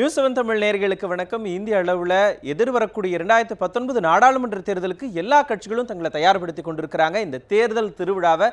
news seven Tamil நேர்களுக்கு வணக்கம் இந்திய அளவில் எதிர்வரக்கூடிய இரண்டாயிரத்தி பத்தொன்பது நாடாளுமன்ற தேர்தலுக்கு எல்லா கட்சிகளும் தங்களை தயார்படுத்தி கொண்டிருக்கிறாங்க இந்த தேர்தல் திருவிழாவை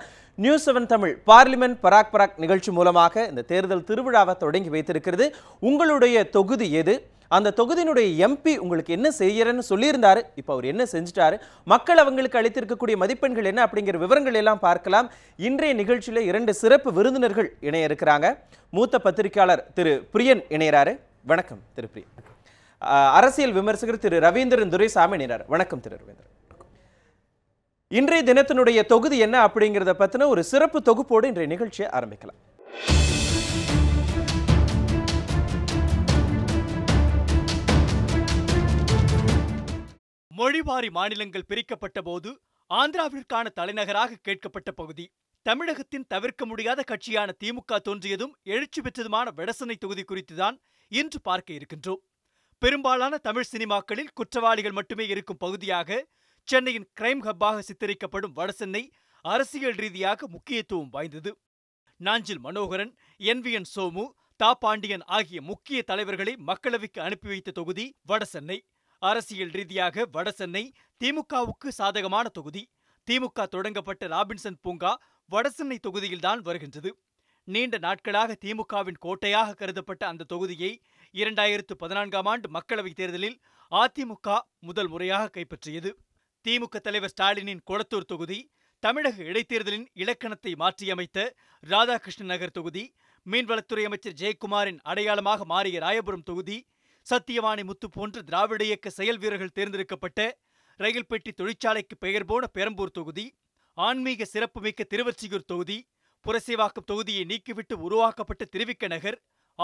நியூஸ் செவன் தமிழ் பார்லிமெண்ட் பராக் பராக் நிகழ்ச்சி மூலமாக இந்த தேர்தல் திருவிழாவை தொடங்கி வைத்திருக்கிறது உங்களுடைய தொகுதி எது அந்த தொகுதியினுடைய எம்பி உங்களுக்கு என்ன செய்யறன்னு சொல்லியிருந்தாரு இப்போ அவர் என்ன செஞ்சிட்டாரு மக்கள் அவங்களுக்கு அளித்திருக்கக்கூடிய மதிப்பெண்கள் என்ன அப்படிங்கிற விவரங்கள் எல்லாம் பார்க்கலாம் இன்றைய நிகழ்ச்சியில் இரண்டு சிறப்பு விருந்தினர்கள் இணைய இருக்கிறாங்க மூத்த பத்திரிகையாளர் திரு பிரியன் இணையறாரு வணக்கம் திரு பிரியா அரசியல் விமர்சகர் திரு ரவீந்திரன் துரைசாமி நினார் வணக்கம் திரு ரவீந்திரன் இன்றைய தினத்தினுடைய தொகுதி என்ன அப்படிங்கிறத பற்றின ஒரு சிறப்பு தொகுப்போடு இன்றைய நிகழ்ச்சியை ஆரம்பிக்கலாம் மொழிவாரி மாநிலங்கள் பிரிக்கப்பட்ட போது ஆந்திராவிற்கான தலைநகராக கேட்கப்பட்ட பகுதி தமிழகத்தின் தவிர்க்க முடியாத கட்சியான திமுக தோன்றியதும் எழுச்சி பெற்றதுமான வெடசனை தொகுதி குறித்துதான் இன்று பார்க்க இருக்கின்றோம் பெரும்பாலான தமிழ் சினிமாக்களில் குற்றவாளிகள் மட்டுமே இருக்கும் பகுதியாக சென்னையின் கிரைம் ஹப்பாக சித்தரிக்கப்படும் வடசென்னை அரசியல் ரீதியாக முக்கியத்துவம் வாய்ந்தது Nanjil Manoharan N V N Somu Tha Pandian ஆகிய முக்கிய தலைவர்களை மக்களவைக்கு அனுப்பி வைத்த தொகுதி வடசென்னை அரசியல் ரீதியாக வடசென்னை திமுகவுக்கு சாதகமான தொகுதி திமுக தொடங்கப்பட்ட ராபின்சன் பூங்கா வடசென்னை தொகுதியில்தான் வருகின்றது நீண்ட நாட்களாக திமுகவின் கோட்டையாக கருதப்பட்ட அந்த தொகுதியை இரண்டாயிரத்து பதினான்காம் ஆண்டு மக்களவைத் தேர்தலில் அதிமுக முதல் முறையாக கைப்பற்றியது திமுக தலைவர் ஸ்டாலினின் கொளத்தூர் தொகுதி தமிழக இடைத்தேர்தலின் இலக்கணத்தை மாற்றியமைத்த ராதாகிருஷ்ணன் நகர் தொகுதி மீன்வளத்துறை அமைச்சர் ஜெயக்குமாரின் அடையாளமாக மாறிய ராயபுரம் தொகுதி சத்தியவாணி முத்து போன்ற திராவிட இயக்க செயல் வீரர்கள் தேர்ந்தெடுக்கப்பட்ட ரயில்பெட்டி தொழிற்சாலைக்கு பெயர் போன பெரம்பூர் தொகுதி ஆன்மீக சிறப்புமிக்க திருவச்சியூர் தொகுதி புரசைவாக்கம் தொகுதியை நீக்கிவிட்டு உருவாக்கப்பட்ட திருவிக்க நகர்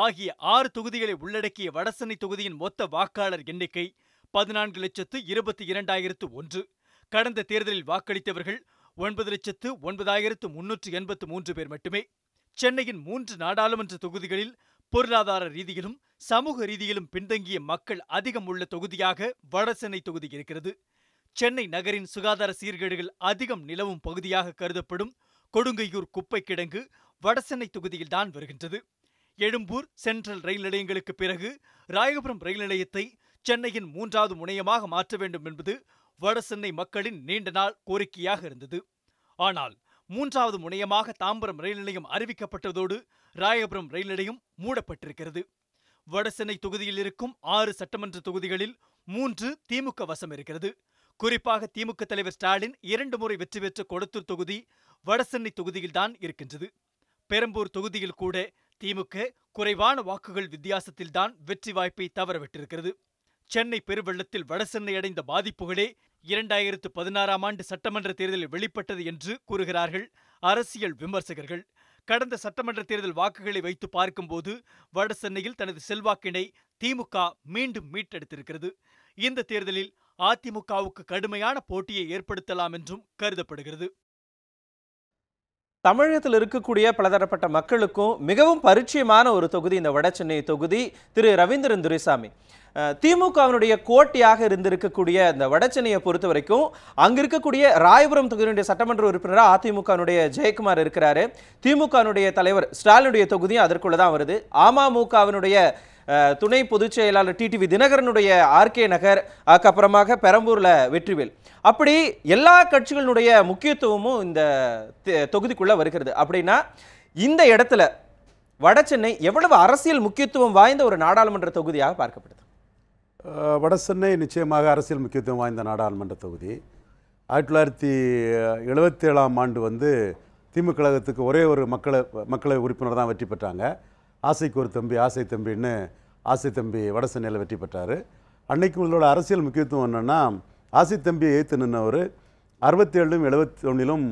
ஆகிய ஆறு தொகுதிகளை உள்ளடக்கிய வடசென்னை தொகுதியின் மொத்த வாக்காளர் எண்ணிக்கை பதினான்கு லட்சத்து இருபத்தி இரண்டாயிரத்து ஒன்று கடந்த தேர்தலில் வாக்களித்தவர்கள் ஒன்பது லட்சத்து ஒன்பதாயிரத்து முன்னூற்று எண்பத்து மூன்று பேர் மட்டுமே சென்னையின் மூன்று நாடாளுமன்ற தொகுதிகளில் பொருளாதார ரீதியிலும் சமூக ரீதியிலும் பின்தங்கிய மக்கள் அதிகம் உள்ள தொகுதியாக வடசென்னை தொகுதி இருக்கிறது சென்னை நகரின் சுகாதார சீர்கேடுகள் அதிகம் நிலவும் பகுதியாக கருதப்படும் கொடுங்கையூர் குப்பை கிடங்கு வடசென்னை தொகுதியில்தான் வருகின்றது எழும்பூர் சென்ட்ரல் ரயில் நிலையங்களுக்கு பிறகு ராயபுரம் ரயில் நிலையத்தை சென்னையின் மூன்றாவது முனையமாக மாற்ற வேண்டும் என்பது வடசென்னை மக்களின் நீண்ட நாள் கோரிக்கையாக இருந்தது ஆனால் மூன்றாவது முனையமாக தாம்பரம் ரயில் நிலையம் அறிவிக்கப்பட்டதோடு ராயபுரம் ரயில் நிலையம் மூடப்பட்டிருக்கிறது வடசென்னை தொகுதியில் இருக்கும் ஆறு சட்டமன்ற தொகுதிகளில் மூன்று திமுக வசம் இருக்கிறது குறிப்பாக திமுக தலைவர் ஸ்டாலின் இரண்டு முறை வெற்றி பெற்ற கொடத்தூர் தொகுதி வடசென்னை தொகுதியில்தான் இருக்கின்றது பெரம்பூர் தொகுதியில் கூட திமுக குறைவான வாக்குகள் வித்தியாசத்தில்தான் வெற்றி வாய்ப்பை தவறவிட்டிருக்கிறது சென்னை பெருவெள்ளத்தில் வடசென்னை அடைந்த பாதிப்புகளே இரண்டாயிரத்து பதினாறாம் ஆண்டு சட்டமன்ற தேர்தலில் வெளிப்பட்டது என்று கூறுகிறார்கள் அரசியல் விமர்சகர்கள் கடந்த சட்டமன்ற தேர்தல் வாக்குகளை வைத்து பார்க்கும்போது வடசென்னையில் தனது செல்வாக்கினை திமுக மீண்டும் மீட்டெடுத்திருக்கிறது இந்த தேர்தலில் அதிமுகவுக்கு கடுமையான போட்டியை ஏற்படுத்தலாம் என்றும் கருதப்படுகிறது தமிழகத்தில் இருக்கக்கூடிய பலதரப்பட்ட மக்களுக்கும் மிகவும் பரிச்சயமான ஒரு தொகுதி இந்த வடசென்னை தொகுதி திரு ரவீந்திரன் துரைசாமி திமுகவினுடைய கோட்டையாக இருந்திருக்கக்கூடிய இந்த வடச்சென்னையை பொறுத்த வரைக்கும் அங்க இருக்கக்கூடிய ராயபுரம் தொகுதியினுடைய சட்டமன்ற உறுப்பினராக அதிமுகனுடைய ஜெயக்குமார் இருக்கிறாரு திமுகனுடைய தலைவர் ஸ்டாலினுடைய தொகுதியும் அதற்குள்ளதான் தான் வருது அமமுகவினுடைய துணை பொதுச் செயலாளர் டிடிவி தினகரனுடைய ஆர்கே நகர் அதுக்கப்புறமாக பெரம்பூரில் வெற்றிவேல் அப்படி எல்லா கட்சிகளினுடைய முக்கியத்துவமும் இந்த தொகுதிக்குள்ளே வருகிறது அப்படின்னா இந்த இடத்துல வட சென்னை எவ்வளவு அரசியல் முக்கியத்துவம் வாய்ந்த ஒரு நாடாளுமன்ற தொகுதியாக பார்க்கப்படுது வட சென்னை நிச்சயமாக அரசியல் முக்கியத்துவம் வாய்ந்த நாடாளுமன்ற தொகுதி ஆயிரத்தி தொள்ளாயிரத்தி எழுபத்தி ஏழாம் ஆண்டு வந்து திமுக கழகத்துக்கு ஒரே ஒரு மக்களை மக்களை உறுப்பினர் தான் வெற்றி பெற்றாங்க ஆசைக்கு ஒரு தம்பி ஆசை தம்பின்னு ஆசை தம்பி வட சென்னையில் வெற்றி பெற்றார் அன்னைக்கு உங்களோட அரசியல் முக்கியத்துவம் என்னென்னா ஆசை தம்பியை ஏற்று நின்றவர் அறுபத்தேழும் எழுபத்தி ஒன்றிலும்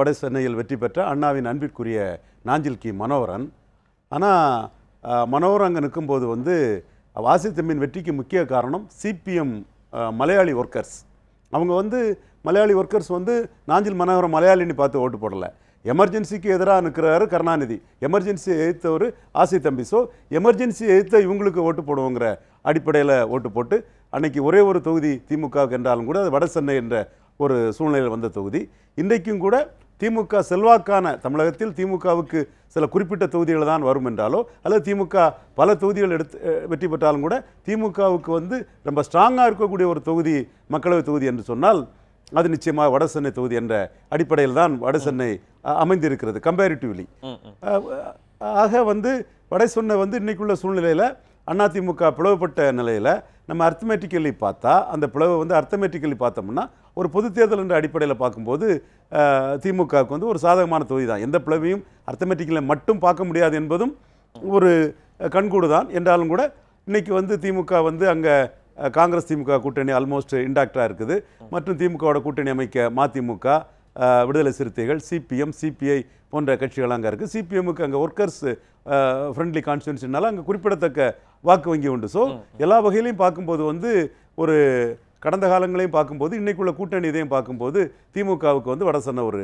வட சென்னையில் வெற்றி பெற்ற அண்ணாவின் அன்பிற்குரிய நாஞ்சில் கி மனோகரன் ஆனால் மனோகர் அங்கே நிற்கும்போது வந்து வாசித் தம்பியின் வெற்றிக்கு முக்கிய காரணம் சிபிஎம் மலையாளி ஒர்க்கர்ஸ் அவங்க வந்து மலையாளி ஒர்க்கர்ஸ் வந்து நாஞ்சில் மனோகரம் மலையாளின்னு பார்த்து ஓட்டு போடலை எமர்ஜென்சிக்கு எதிராக நிற்கிறாரு கருணாநிதி எமர்ஜென்சி எழுத்தவர் ஆசை தம்பி ஸோ எமர்ஜென்சி எழுத்த இவங்களுக்கு ஓட்டு போடுவோங்கிற அடிப்படையில் ஓட்டு போட்டு அன்னைக்கு ஒரே ஒரு தொகுதி திமுகவுக்கு என்றாலும் கூட அது வட சென்னை என்ற ஒரு சூழ்நிலையில் வந்த தொகுதி இன்றைக்கும் கூட திமுக செல்வாக்கான தமிழகத்தில் திமுகவுக்கு சில குறிப்பிட்ட தொகுதிகள் தான் வரும் என்றாலோ அல்லது திமுக பல தொகுதிகள் எடுத்து வெற்றி பெற்றாலும் கூட திமுகவுக்கு வந்து ரொம்ப ஸ்ட்ராங்காக இருக்கக்கூடிய ஒரு தொகுதி மக்களவைத் தொகுதி என்று சொன்னால் அது நிச்சயமாக வடசென்னை தொகுதி என்ற அடிப்படையில் தான் வடசென்னை அமைந்திருக்கிறது கம்பேரிட்டிவ்லி ஆக வந்து வடசென்னை வந்து இன்றைக்குள்ள சூழ்நிலையில் அதிமுக பிளவுபட்ட நிலையில் நம்ம அர்த்தமேட்டிக்கலி பார்த்தா அந்த பிளவை வந்து அர்த்தமேட்டிக்கலி பார்த்தோம்னா ஒரு பொது தேர்தல் என்ற அடிப்படையில் பார்க்கும்போது திமுகவுக்கு வந்து ஒரு சாதகமான தொகுதி தான் எந்த பிளவையும் அர்த்தமேட்டிக்கலில் மட்டும் பார்க்க முடியாது என்பதும் ஒரு கண்கூடு தான் என்றாலும் கூட இன்றைக்கி வந்து திமுக வந்து அங்கே காங்கிரஸ் திமுக கூட்டணி ஆல்மோஸ்ட் இண்டாக்டாக இருக்குது மற்றும் திமுகவோட கூட்டணி அமைக்க மதிமுக விடுதலை சிறுத்தைகள் சிபிஎம் சிபிஐ போன்ற கட்சிகள் அங்கே இருக்குது சிபிஎம்முக்கு அங்கே ஒர்க்கர்ஸ் ஃப்ரெண்ட்லி கான்ஸ்டியூன்சினால அங்கே குறிப்பிடத்தக்க வாக்கு வங்கி உண்டு ஸோ எல்லா வகையிலையும் பார்க்கும்போது வந்து ஒரு கடந்த காலங்களையும் பார்க்கும்போது இன்றைக்குள்ள கூட்டணி இதையும் பார்க்கும்போது திமுகவுக்கு வந்து வட சொன்ன ஒரு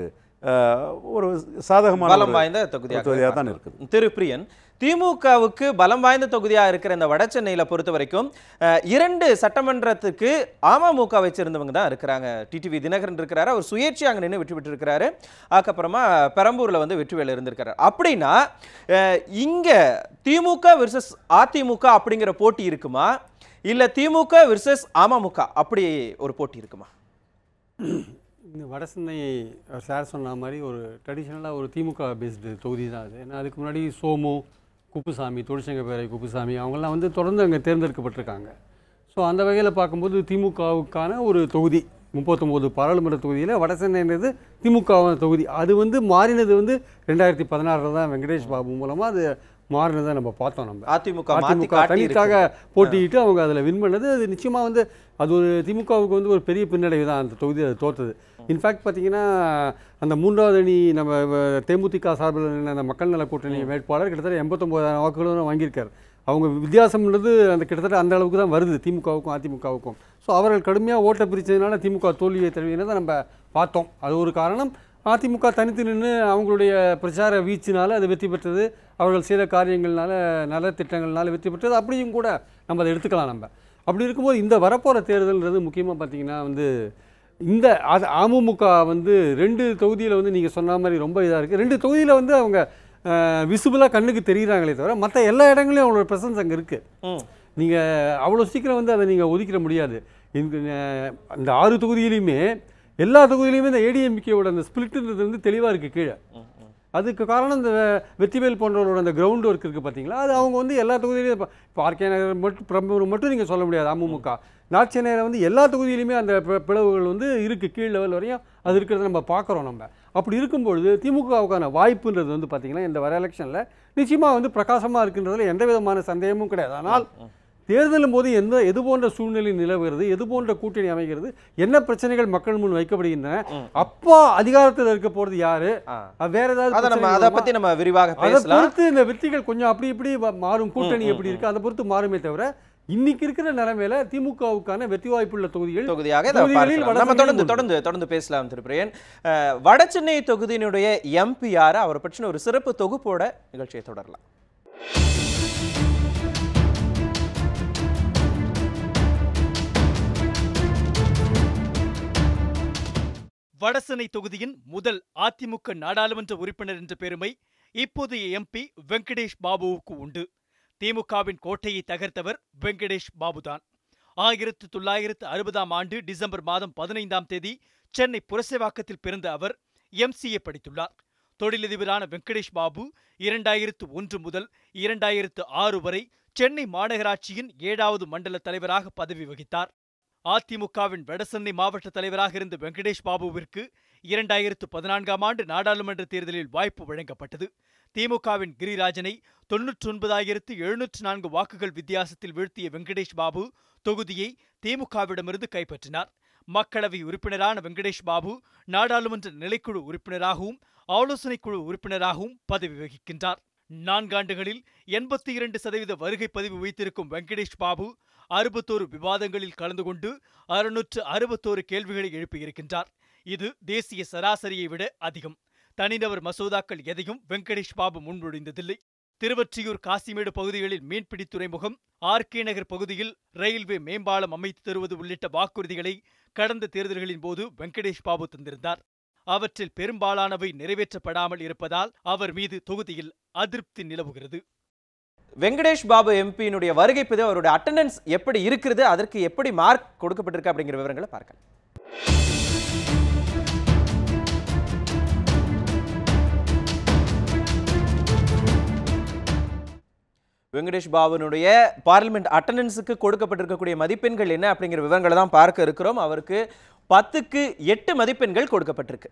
ஒரு சாதகமான பலம் வாய்ந்த தொகுதியாக தொகுதியாக தான் இருக்குது திருப்பிரியன் திமுகவுக்கு பலம் வாய்ந்த தொகுதியாக இருக்கிற இந்த வட சென்னையில் பொறுத்த வரைக்கும் இரண்டு சட்டமன்றத்துக்கு அமமுக வச்சிருந்தவங்க தான் இருக்கிறாங்க டிடிவி தினகரன் இருக்கிறாரு அவர் சுயேட்சி அங்கே நின்று வெற்றி பெற்றிருக்கிறாரு அதுக்கப்புறமா பெரம்பூரில் வந்து வெற்றி வேலை இருந்திருக்கிறார் அப்படின்னா இங்கே திமுக விர்சஸ் அதிமுக அப்படிங்கிற போட்டி இருக்குமா இல்லை திமுக விர்சஸ் அமமுக அப்படி ஒரு போட்டி இருக்குமா இந்த வடசென்னை சார் சொன்ன மாதிரி ஒரு ட்ரெடிஷ்னலாக ஒரு திமுக பேஸ்டு தொகுதி தான் அது ஏன்னா அதுக்கு முன்னாடி சோமு குப்புசாமி தொழிற்சங்க பேரை குப்புசாமி அவங்கெல்லாம் வந்து தொடர்ந்து அங்கே தேர்ந்தெடுக்கப்பட்டிருக்காங்க ஸோ அந்த வகையில் பார்க்கும்போது திமுகவுக்கான ஒரு தொகுதி முப்பத்தொம்போது பாராளுமன்ற தொகுதியில் வடசென்னைன்றது திமுக தொகுதி அது வந்து மாறினது வந்து ரெண்டாயிரத்தி பதினாறில் தான் வெங்கடேஷ் பாபு மூலமாக அது மாறினதை நம்ம பார்த்தோம் நம்ம அதிமுக அதிமுக தனிக்காக போட்டியிட்டு அவங்க அதில் வின் பண்ணது அது நிச்சயமாக வந்து அது ஒரு திமுகவுக்கு வந்து ஒரு பெரிய பின்னடைவு தான் அந்த தொகுதி அது தோற்றுது இன்ஃபேக்ட் பார்த்தீங்கன்னா அந்த மூன்றாவது அணி நம்ம தேமுதிக சார்பில் அந்த மக்கள் நல கூட்டணி வேட்பாளர் கிட்டத்தட்ட எண்பத்தொம்போதாயிரம் வாக்குகளும் வாங்கியிருக்கார் அவங்க வித்தியாசம்ன்றது அந்த கிட்டத்தட்ட அந்த அளவுக்கு தான் வருது திமுகவுக்கும் அதிமுகவுக்கும் ஸோ அவர்கள் கடுமையாக ஓட்டை பிரித்ததுனால திமுக தோல்வியை தழுவினதை நம்ம பார்த்தோம் அது ஒரு காரணம் அதிமுக தனித்து நின்று அவங்களுடைய பிரச்சார வீச்சினால் அது வெற்றி பெற்றது அவர்கள் செய்த காரியங்கள்னால நலத்திட்டங்கள்னால வெற்றி பெற்றது அப்படியும் கூட நம்ம அதை எடுத்துக்கலாம் நம்ம அப்படி இருக்கும்போது இந்த வரப்போகிற தேர்தல்ன்றது முக்கியமாக பார்த்திங்கன்னா வந்து இந்த அது அமமுக வந்து ரெண்டு தொகுதியில் வந்து நீங்கள் சொன்ன மாதிரி ரொம்ப இதாக இருக்குது ரெண்டு தொகுதியில் வந்து அவங்க விசிபிளாக கண்ணுக்கு தெரிகிறாங்களே தவிர மற்ற எல்லா இடங்களையும் அவங்களோட ப்ரெசன்ஸ் அங்கே இருக்குது நீங்கள் அவ்வளோ சீக்கிரம் வந்து அதை நீங்கள் ஒதுக்கிட முடியாது இந்த ஆறு தொகுதியிலையுமே எல்லா தொகுதியிலையுமே இந்த ஏடிஎம்கேவோட அந்த ஸ்பிளிட்ன்றது வந்து தெளிவாக இருக்குது கீழே அதுக்கு காரணம் இந்த வெற்றிவேல் போன்றவரோட அந்த கிரவுண்ட் ஒர்க் இருக்குது பார்த்தீங்களா அது அவங்க வந்து எல்லா தொகுதியிலையும் இப்போ ஆர்கே நகர் மட்டும் பிரம்பூர் மட்டும் நீங்கள் சொல்ல முடியாது அமமுக நார்த் சென்னையில் வந்து எல்லா தொகுதியிலுமே அந்த பிளவுகள் வந்து இருக்குது கீழ் லெவல் வரையும் அது இருக்கிறத நம்ம பார்க்குறோம் நம்ம அப்படி இருக்கும்பொழுது திமுகவுக்கான வாய்ப்புன்றது வந்து பார்த்திங்கன்னா இந்த வர எலெக்ஷனில் நிச்சயமாக வந்து பிரகாசமாக இருக்குன்றதுல எந்த விதமான சந்தேகமும் கிடையாது ஆனால் தேர்தலும் போது எந்த எது போன்ற சூழ்நிலை நிலவுகிறது எது போன்ற கூட்டணி அமைகிறது என்ன பிரச்சனைகள் மக்கள் முன் வைக்கப்படுகின்றன அப்பா அதிகாரத்தில் இருக்க போறது யாரு வேற ஏதாவது அதை பத்தி நம்ம விரிவாக அதை பொறுத்து இந்த வெற்றிகள் கொஞ்சம் அப்படி இப்படி மாறும் கூட்டணி எப்படி இருக்கு அதை பொறுத்து மாறுமே தவிர இன்னைக்கு இருக்கிற நிலைமையில திமுகவுக்கான வெற்றி வாய்ப்புள்ள தொகுதிகள் தொகுதியாக நம்ம தொடர்ந்து தொடர்ந்து தொடர்ந்து பேசலாம் திரு பிரியன் வடசென்னை தொகுதியினுடைய எம்பி யார் அவரை பற்றின ஒரு சிறப்பு தொகுப்போட நிகழ்ச்சியை தொடரலாம் வடசனை தொகுதியின் முதல் அதிமுக நாடாளுமன்ற உறுப்பினர் என்ற பெருமை இப்போதைய எம்பி வெங்கடேஷ் பாபுவுக்கு உண்டு திமுகவின் கோட்டையை தகர்த்தவர் வெங்கடேஷ் பாபுதான் ஆயிரத்து தொள்ளாயிரத்து அறுபதாம் ஆண்டு டிசம்பர் மாதம் பதினைந்தாம் தேதி சென்னை புரசைவாக்கத்தில் பிறந்த அவர் எம்சிஏ படித்துள்ளார் தொழிலதிபரான வெங்கடேஷ் பாபு இரண்டாயிரத்து ஒன்று முதல் இரண்டாயிரத்து ஆறு வரை சென்னை மாநகராட்சியின் ஏழாவது மண்டல தலைவராக பதவி வகித்தார் அதிமுகவின் வடசென்னை மாவட்ட தலைவராக இருந்த வெங்கடேஷ் பாபுவிற்கு இரண்டாயிரத்து பதினான்காம் ஆண்டு நாடாளுமன்ற தேர்தலில் வாய்ப்பு வழங்கப்பட்டது திமுகவின் கிரிராஜனை தொன்னூற்றி ஒன்பதாயிரத்து எழுநூற்று நான்கு வாக்குகள் வித்தியாசத்தில் வீழ்த்திய வெங்கடேஷ் பாபு தொகுதியை திமுகவிடமிருந்து கைப்பற்றினார் மக்களவை உறுப்பினரான வெங்கடேஷ் பாபு நாடாளுமன்ற நிலைக்குழு உறுப்பினராகவும் ஆலோசனைக் குழு உறுப்பினராகவும் பதவி வகிக்கின்றார் நான்காண்டுகளில் எண்பத்தி இரண்டு சதவீத வருகை பதிவு வைத்திருக்கும் வெங்கடேஷ் பாபு அறுபத்தோரு விவாதங்களில் கலந்து கொண்டு அறுநூற்று அறுபத்தோரு கேள்விகளை எழுப்பியிருக்கின்றார் இது தேசிய சராசரியை விட அதிகம் தனிநபர் மசோதாக்கள் எதையும் வெங்கடேஷ் பாபு முன்மொழிந்ததில்லை திருவற்றியூர் காசிமேடு பகுதிகளில் மீன்பிடி துறைமுகம் ஆர்கே நகர் பகுதியில் ரயில்வே மேம்பாலம் அமைத்து தருவது உள்ளிட்ட வாக்குறுதிகளை கடந்த தேர்தல்களின் போது வெங்கடேஷ் பாபு தந்திருந்தார் அவற்றில் பெரும்பாலானவை நிறைவேற்றப்படாமல் இருப்பதால் அவர் மீது தொகுதியில் அதிருப்தி நிலவுகிறது வெங்கடேஷ் பாபு எம்பியினுடைய வருகை பிது அவருடைய அட்டண்டன்ஸ் எப்படி இருக்கிறது அதற்கு எப்படி மார்க் கொடுக்கப்பட்டிருக்கு அப்படிங்கிற விவரங்களை பார்க்கலாம் வெங்கடேஷ் பாபுனுடைய பார்லிமெண்ட் அட்டண்டன்ஸுக்கு கொடுக்கப்பட்டிருக்கக்கூடிய மதிப்பெண்கள் என்ன அப்படிங்கிற விவரங்களை தான் பார்க்க இருக்கிறோம் அவருக்கு பத்துக்கு எட்டு மதிப்பெண்கள் கொடுக்கப்பட்டிருக்கு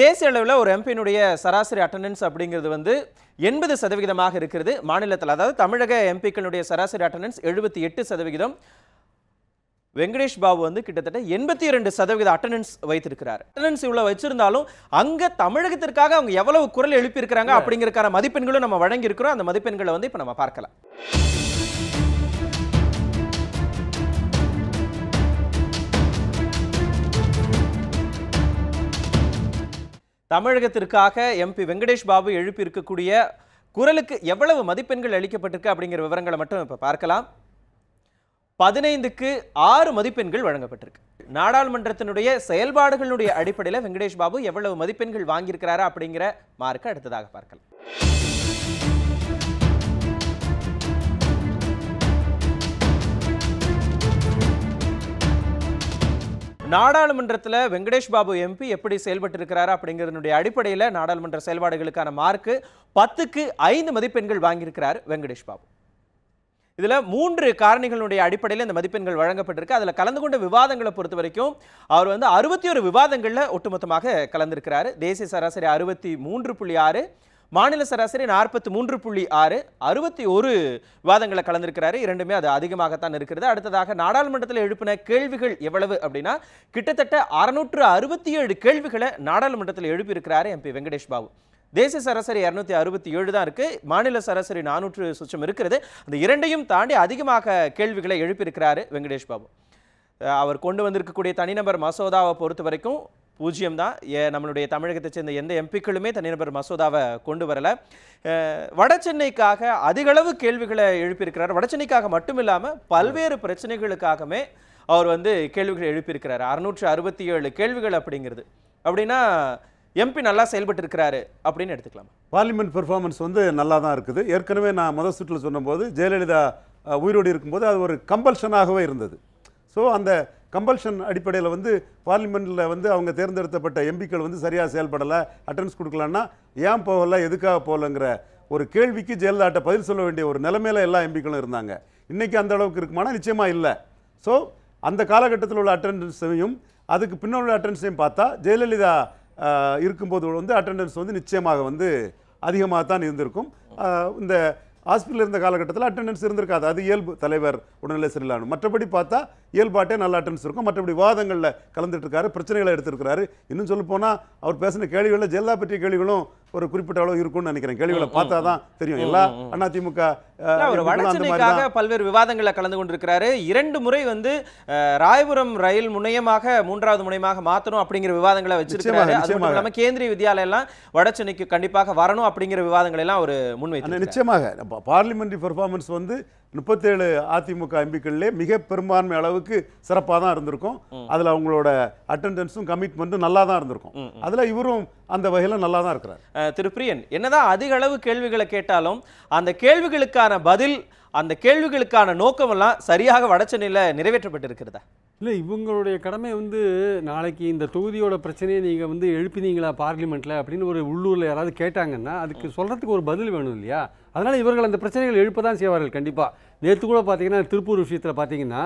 தேசிய அளவில் ஒரு எம்பியினுடைய சராசரி அட்டண்டன்ஸ் அப்படிங்கிறது வந்து எண்பது சதவீதமாக இருக்கிறது மாநிலத்தில் அதாவது தமிழக எம்பிக்களுடைய சராசரி அட்டண்டன்ஸ் எழுபத்தி எட்டு சதவிகிதம் வெங்கடேஷ் பாபு வந்து கிட்டத்தட்ட எண்பத்தி இரண்டு சதவீத அட்டண்டன்ஸ் வைத்திருக்கிறார் அட்டண்டன்ஸ் இவ்வளவு வச்சிருந்தாலும் அங்கே தமிழகத்திற்காக அவங்க எவ்வளவு குரல் எழுப்பியிருக்கிறாங்க அப்படிங்கிற மதிப்பெண்களும் நம்ம வழங்கியிருக்கிறோம் அந்த மதிப்பெண்களை வந்து இப்ப நம்ம பார்க்கலாம் தமிழகத்திற்காக எம்பி வெங்கடேஷ் பாபு எழுப்பியிருக்கக்கூடிய குரலுக்கு எவ்வளவு மதிப்பெண்கள் அளிக்கப்பட்டிருக்கு அப்படிங்கிற விவரங்களை மட்டும் இப்போ பார்க்கலாம் பதினைந்துக்கு ஆறு மதிப்பெண்கள் வழங்கப்பட்டிருக்கு நாடாளுமன்றத்தினுடைய செயல்பாடுகளுடைய அடிப்படையில் வெங்கடேஷ் பாபு எவ்வளவு மதிப்பெண்கள் வாங்கியிருக்கிறாரா அப்படிங்கிற மார்க்கை அடுத்ததாக பார்க்கலாம் நாடாளுமன்றத்தில் வெங்கடேஷ் பாபு எம்பி எப்படி செயல்பட்டு இருக்கிறார் அப்படிங்கிறதுனுடைய அடிப்படையில் நாடாளுமன்ற செயல்பாடுகளுக்கான மார்க்கு பத்துக்கு ஐந்து மதிப்பெண்கள் வாங்கியிருக்கிறார் வெங்கடேஷ் பாபு இதில் மூன்று காரணிகளுடைய அடிப்படையில் இந்த மதிப்பெண்கள் வழங்கப்பட்டிருக்கு அதில் கலந்து கொண்ட விவாதங்களை பொறுத்த வரைக்கும் அவர் வந்து அறுபத்தி ஒரு விவாதங்களில் ஒட்டுமொத்தமாக கலந்திருக்கிறார் தேசிய சராசரி அறுபத்தி மூன்று புள்ளி ஆறு மாநில சராசரி நாற்பத்தி மூன்று புள்ளி ஆறு அறுபத்தி ஒரு விவாதங்களை கலந்திருக்கிறாரு இரண்டுமே அது அதிகமாகத்தான் இருக்கிறது அடுத்ததாக நாடாளுமன்றத்தில் எழுப்பின கேள்விகள் எவ்வளவு அப்படின்னா கிட்டத்தட்ட அறுநூற்று அறுபத்தி ஏழு கேள்விகளை நாடாளுமன்றத்தில் எழுப்பியிருக்கிறாரு எம்பி வெங்கடேஷ் பாபு தேசிய சராசரி இரநூத்தி அறுபத்தி ஏழு தான் இருக்குது மாநில சராசரி நானூற்று சுச்சம் இருக்கிறது அந்த இரண்டையும் தாண்டி அதிகமாக கேள்விகளை எழுப்பியிருக்கிறாரு வெங்கடேஷ் பாபு அவர் கொண்டு வந்திருக்கக்கூடிய தனிநபர் மசோதாவை பொறுத்த வரைக்கும் பூஜ்ஜியம் தான் நம்மளுடைய தமிழகத்தை சேர்ந்த எந்த எம்பிக்களுமே தனிநபர் மசோதாவை கொண்டு வரல வட சென்னைக்காக அதிகளவு கேள்விகளை எழுப்பியிருக்கிறார் வட சென்னைக்காக மட்டும் இல்லாமல் பல்வேறு பிரச்சனைகளுக்காகவே அவர் வந்து கேள்விகளை எழுப்பியிருக்கிறார் அறுநூற்று அறுபத்தி ஏழு கேள்விகள் அப்படிங்கிறது அப்படின்னா எம்பி நல்லா செயல்பட்டு இருக்கிறாரு அப்படின்னு எடுத்துக்கலாம் பார்லிமெண்ட் பெர்ஃபார்மன்ஸ் வந்து நல்லா தான் இருக்குது ஏற்கனவே நான் முதல் சுற்றில் சொன்னபோது ஜெயலலிதா உயிரோடு இருக்கும்போது அது ஒரு கம்பல்ஷனாகவே இருந்தது ஸோ அந்த கம்பல்ஷன் அடிப்படையில் வந்து பார்லிமெண்ட்டில் வந்து அவங்க தேர்ந்தெடுத்தப்பட்ட எம்பிக்கள் வந்து சரியாக செயல்படலை அட்டன்ஸ் கொடுக்கலன்னா ஏன் போகல எதுக்காக போகலங்கிற ஒரு கேள்விக்கு ஜெயலலிதாட்ட பதில் சொல்ல வேண்டிய ஒரு நிலைமையில் எல்லா எம்பிக்களும் இருந்தாங்க இன்றைக்கி அந்த அளவுக்கு இருக்குமானா நிச்சயமாக இல்லை ஸோ அந்த காலகட்டத்தில் உள்ள அட்டண்டன்ஸையும் அதுக்கு பின்னால் உள்ள அட்டண்டன்ஸையும் பார்த்தா ஜெயலலிதா இருக்கும்போது வந்து அட்டெண்டன்ஸ் வந்து நிச்சயமாக வந்து அதிகமாக தான் இருந்திருக்கும் இந்த ஹாஸ்பிட்டலில் இருந்த காலகட்டத்தில் அட்டெண்டன்ஸ் இருந்திருக்காது அது இயல்பு தலைவர் உடல்நிலை சரியில்லாமல் மற்றபடி பார்த்தா இயல்பாட்டே நல்ல அட்டெண்டன்ஸ் இருக்கும் மற்றபடி வாதங்களில் கலந்துட்டு இருக்காரு பிரச்சனைகளை எடுத்திருக்கிறாரு இன்னும் சொல்லப்போனால் அவர் பேசின கேள்விகளில் ஜெயலலிதா பற்றிய கேள்விகளும் ஒரு குறிப்பிட்ட அளவு இருக்கும்னு நினைக்கிறேன் கேள்விகளை பார்த்தா தான் தெரியும் எல்லா அண்ணா திமுக ஒரு பல்வேறு விவாதங்களில் கலந்து கொண்டிருக்கிறாரு இரண்டு முறை வந்து ராயபுரம் ரயில் முனையமாக மூன்றாவது முனையமாக மாற்றணும் அப்படிங்கிற விவாதங்களை வச்சிருக்கிறாரு கேந்திரிய வித்யாலயம் எல்லாம் வடசென்னைக்கு கண்டிப்பாக வரணும் அப்படிங்கிற விவாதங்களை எல்லாம் ஒரு முன்வைத்து நிச்சயமாக பார்லிமெண்ட்ரி பெர்ஃபார்மன்ஸ் வந்து முப்பத்தேழு அதிமுக எம்பிக்கள்லே மிக பெரும்பான்மை அளவுக்கு சிறப்பாக தான் இருந்திருக்கும் அதில் அவங்களோட அட்டண்டன்ஸும் கமிட்மெண்ட்டும் நல்லா தான் இருந்திருக்கும் அதில் இவரும் அந்த வகையில் நல்லா தான் இருக்கிறார் திரு பிரியன் என்னதான் அதிக அளவு கேள்விகளை கேட்டாலும் அந்த கேள்விகளுக்கான பதில் அந்த கேள்விகளுக்கான நோக்கமெல்லாம் சரியாக நிறைவேற்றப்பட்டு நிறைவேற்றப்பட்டிருக்கிறதா இல்லை இவங்களுடைய கடமை வந்து நாளைக்கு இந்த தொகுதியோட பிரச்சனையை நீங்கள் வந்து எழுப்பினீங்களா பார்லிமெண்ட்டில் அப்படின்னு ஒரு உள்ளூரில் யாராவது கேட்டாங்கன்னா அதுக்கு சொல்கிறதுக்கு ஒரு பதில் வேணும் இல்லையா அதனால் இவர்கள் அந்த பிரச்சனைகள் எழுப்ப தான் செய்வார்கள் கண்டிப்பாக நேற்று கூட பார்த்தீங்கன்னா திருப்பூர் விஷயத்தில் பார்த்தீங்கன்னா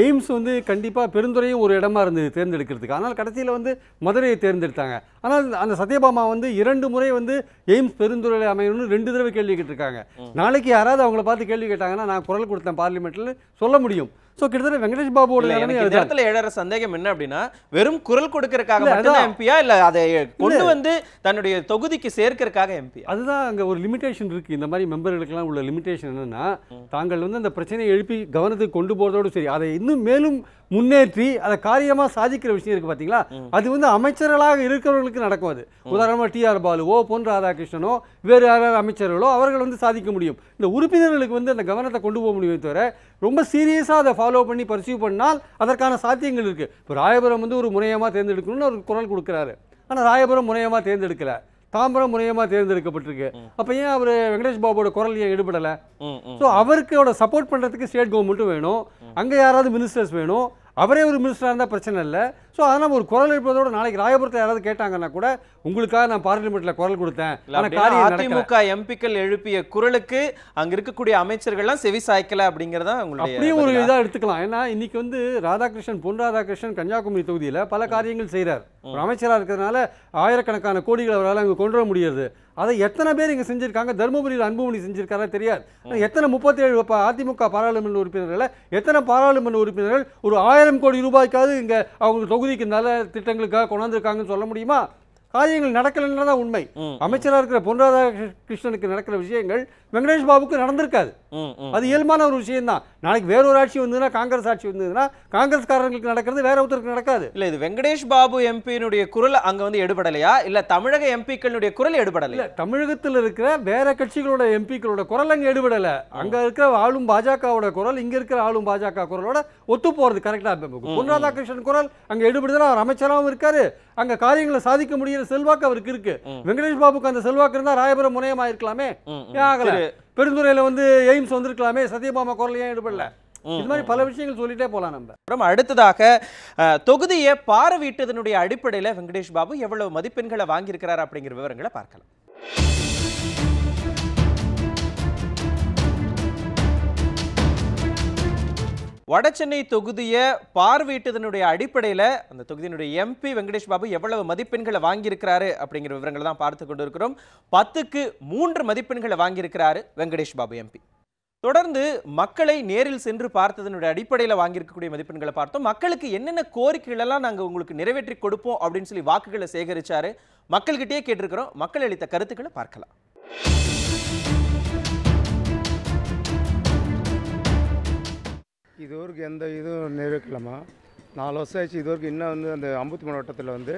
எய்ம்ஸ் வந்து கண்டிப்பாக பெருந்துறையும் ஒரு இடமா இருந்தது தேர்ந்தெடுக்கிறதுக்கு ஆனால் கடைசியில் வந்து மதுரையை தேர்ந்தெடுத்தாங்க ஆனால் அந்த சத்யபாமா வந்து இரண்டு முறை வந்து எய்ம்ஸ் பெருந்துறையில் அமையணும்னு ரெண்டு தடவை கேள்வி கேட்டிருக்காங்க நாளைக்கு யாராவது அவங்கள பார்த்து கேள்வி கேட்டாங்கன்னா நான் குரல் கொடுத்தேன் பார்லிமெண்ட்டில் சொல்ல முடியும் கிட்டத்தட்ட வெங்கடேஷ் பாபுவோட இடத்துல சந்தேகம் என்ன அப்படின்னா வெறும் குரல் கொடுக்கறதுக்காக எம்பியா அதை கொண்டு வந்து தன்னுடைய தொகுதிக்கு சேர்க்கறதுக்காக எம்பி அதுதான் ஒரு லிமிடேஷன் இந்த மாதிரி மெம்பர்களுக்கெல்லாம் உள்ள லிமிடேஷன் என்னன்னா தாங்கள் வந்து அந்த பிரச்சனையை எழுப்பி கவனத்துக்கு கொண்டு சரி அதை இன்னும் மேலும் முன்னேற்றி அதை காரியமாக சாதிக்கிற விஷயம் இருக்கு பார்த்தீங்களா அது வந்து அமைச்சர்களாக இருக்கிறவர்களுக்கு நடக்கும் அது உதாரணமாக டிஆர் பாலுவோ பொன் ராதாகிருஷ்ணனோ வேறு யாராவது அமைச்சர்களோ அவர்கள் வந்து சாதிக்க முடியும் இந்த உறுப்பினர்களுக்கு வந்து அந்த கவனத்தை கொண்டு போக முடியுமே தவிர ரொம்ப சீரியஸாக அதை ஃபாலோ பண்ணி பர்சியூ பண்ணால் அதற்கான சாத்தியங்கள் இருக்குது இப்போ ராயபுரம் வந்து ஒரு முனையமாக தேர்ந்தெடுக்கணும்னு அவர் குரல் கொடுக்குறாரு ஆனால் ராயபுரம் முனையமாக தேர்ந்தெடுக்கல தாம்பரம் முனையமாக தேர்ந்தெடுக்கப்பட்டிருக்கு அப்போ ஏன் அவர் வெங்கடேஷ் பாபுவோட குரல் ஏன் ஈடுபடலை ஸோ அவருக்கோட சப்போர்ட் பண்ணுறதுக்கு ஸ்டேட் கவர்மெண்ட்டும் வேணும் அங்கே யாராவது மினிஸ்டர்ஸ் வேணும் அவரே ஒரு மினிஸ்டராக இருந்தால் பிரச்சனை இல்லை ஸோ அதனால் ஒரு குரல் எழுப்பதோட நாளைக்கு ராயபுரத்தில் யாராவது கேட்டாங்கன்னா கூட உங்களுக்காக நான் பார்லிமெண்ட்டில் குரல் கொடுத்தேன் அதிமுக எம்பிக்கள் எழுப்பிய குரலுக்கு அங்கே இருக்கக்கூடிய அமைச்சர்கள்லாம் செவி சாய்க்கல அப்படிங்கிறதா உங்களுக்கு அப்படியே ஒரு இதாக எடுத்துக்கலாம் ஏன்னா இன்னைக்கு வந்து ராதாகிருஷ்ணன் பொன் ராதாகிருஷ்ணன் கன்னியாகுமரி தொகுதியில் பல காரியங்கள் செய்கிறார் ஒரு அமைச்சராக இருக்கிறதுனால ஆயிரக்கணக்கான கோடிகள் அவரால் அங்கே கொண்டு வர முடியாது அதை எத்தனை பேர் இங்கே செஞ்சுருக்காங்க தருமபுரியில் அன்புமணி செஞ்சுருக்காரா தெரியாது எத்தனை முப்பத்தி ஏழு அதிமுக பாராளுமன்ற உறுப்பினர்களை எத்தனை பாராளுமன்ற உறுப்பினர்கள் ஒரு ஆயிரம் கோடி ரூபாய்க்காவது இங்கே அவங்க தொகுதி தொகுதிக்கு நல்ல திட்டங்களுக்காக கொண்டாந்துருக்காங்கன்னு சொல்ல முடியுமா காரியங்கள் நடக்கலைன்னு தான் உண்மை அமைச்சராக இருக்கிற பொன் ராதாகிருஷ்ணனுக்கு நடக்கிற விஷயங்கள் வெங்கடேஷ் பாபுக்கு நடந்திருக்காது அது இயல்பான ஒரு விஷயம் தான் நாளைக்கு வேற ஒரு ஆட்சி வந்ததுன்னா காங்கிரஸ் ஆட்சி வந்ததுன்னா காங்கிரஸ்காரங்களுக்கு நடக்கிறது வேற ஒருத்தருக்கு நடக்காது இல்லை இது வெங்கடேஷ் பாபு எம்பியினுடைய குரல் அங்கே வந்து எடுபடலையா இல்லை தமிழக எம்பிக்களுடைய குரல் எடுபடலை இல்லை தமிழகத்தில் இருக்கிற வேற கட்சிகளோட எம்பிக்களோட குரல் அங்கே எடுபடலை அங்கே இருக்கிற ஆளும் பாஜகவோட குரல் இங்கே இருக்கிற ஆளும் பாஜக குரலோட ஒத்து போகிறது கரெக்டாக பொன் ராதாகிருஷ்ணன் குரல் அங்கே எடுபடுதுன்னா அவர் அமைச்சராகவும் இருக்காரு அங்க காரியங்களை சாதிக்க முடியிற செல்வாக்கு அவருக்கு இருக்கு வெங்கடேஷ் பாபுக்கு அந்த செல்வாக்கு இருந்தா ராயபுரம் முனையமா இருக்கலாமே ஆகல பெருந்துறையில வந்து எய்ம்ஸ் வந்திருக்கலாமே சத்யபாமா ஏன் ஈடுபடல இது மாதிரி பல விஷயங்கள் சொல்லிட்டே போலாம் நம்ம அப்புறம் அடுத்ததாக தொகுதியை பார்வையிட்டதனுடைய அடிப்படையில் வெங்கடேஷ் பாபு எவ்வளவு மதிப்பெண்களை வாங்கியிருக்கிறார் அப்படிங்கிற விவரங்களை பார்க்கலாம் வடசென்னை தொகுதியை பார்வையிட்டதனுடைய அடிப்படையில் அந்த தொகுதியினுடைய எம்பி வெங்கடேஷ் பாபு எவ்வளவு மதிப்பெண்களை வாங்கியிருக்கிறாரு அப்படிங்கிற விவரங்களை தான் பார்த்து கொண்டு இருக்கிறோம் பத்துக்கு மூன்று மதிப்பெண்களை வாங்கியிருக்கிறாரு வெங்கடேஷ் பாபு எம்பி தொடர்ந்து மக்களை நேரில் சென்று பார்த்ததனுடைய அடிப்படையில் வாங்கியிருக்கக்கூடிய மதிப்பெண்களை பார்த்தோம் மக்களுக்கு என்னென்ன கோரிக்கைகளெல்லாம் நாங்கள் உங்களுக்கு நிறைவேற்றி கொடுப்போம் அப்படின்னு சொல்லி வாக்குகளை சேகரிச்சாரு மக்கள்கிட்டயே கேட்டிருக்கிறோம் மக்கள் அளித்த கருத்துக்களை பார்க்கலாம் இதுவரைக்கும் எந்த இதுவும் நிறைவேற்றலாமா நாலு வருஷம் இது இதுவரைக்கும் இன்னும் வந்து அந்த அம்பத்தி மாவட்டத்தில் வந்து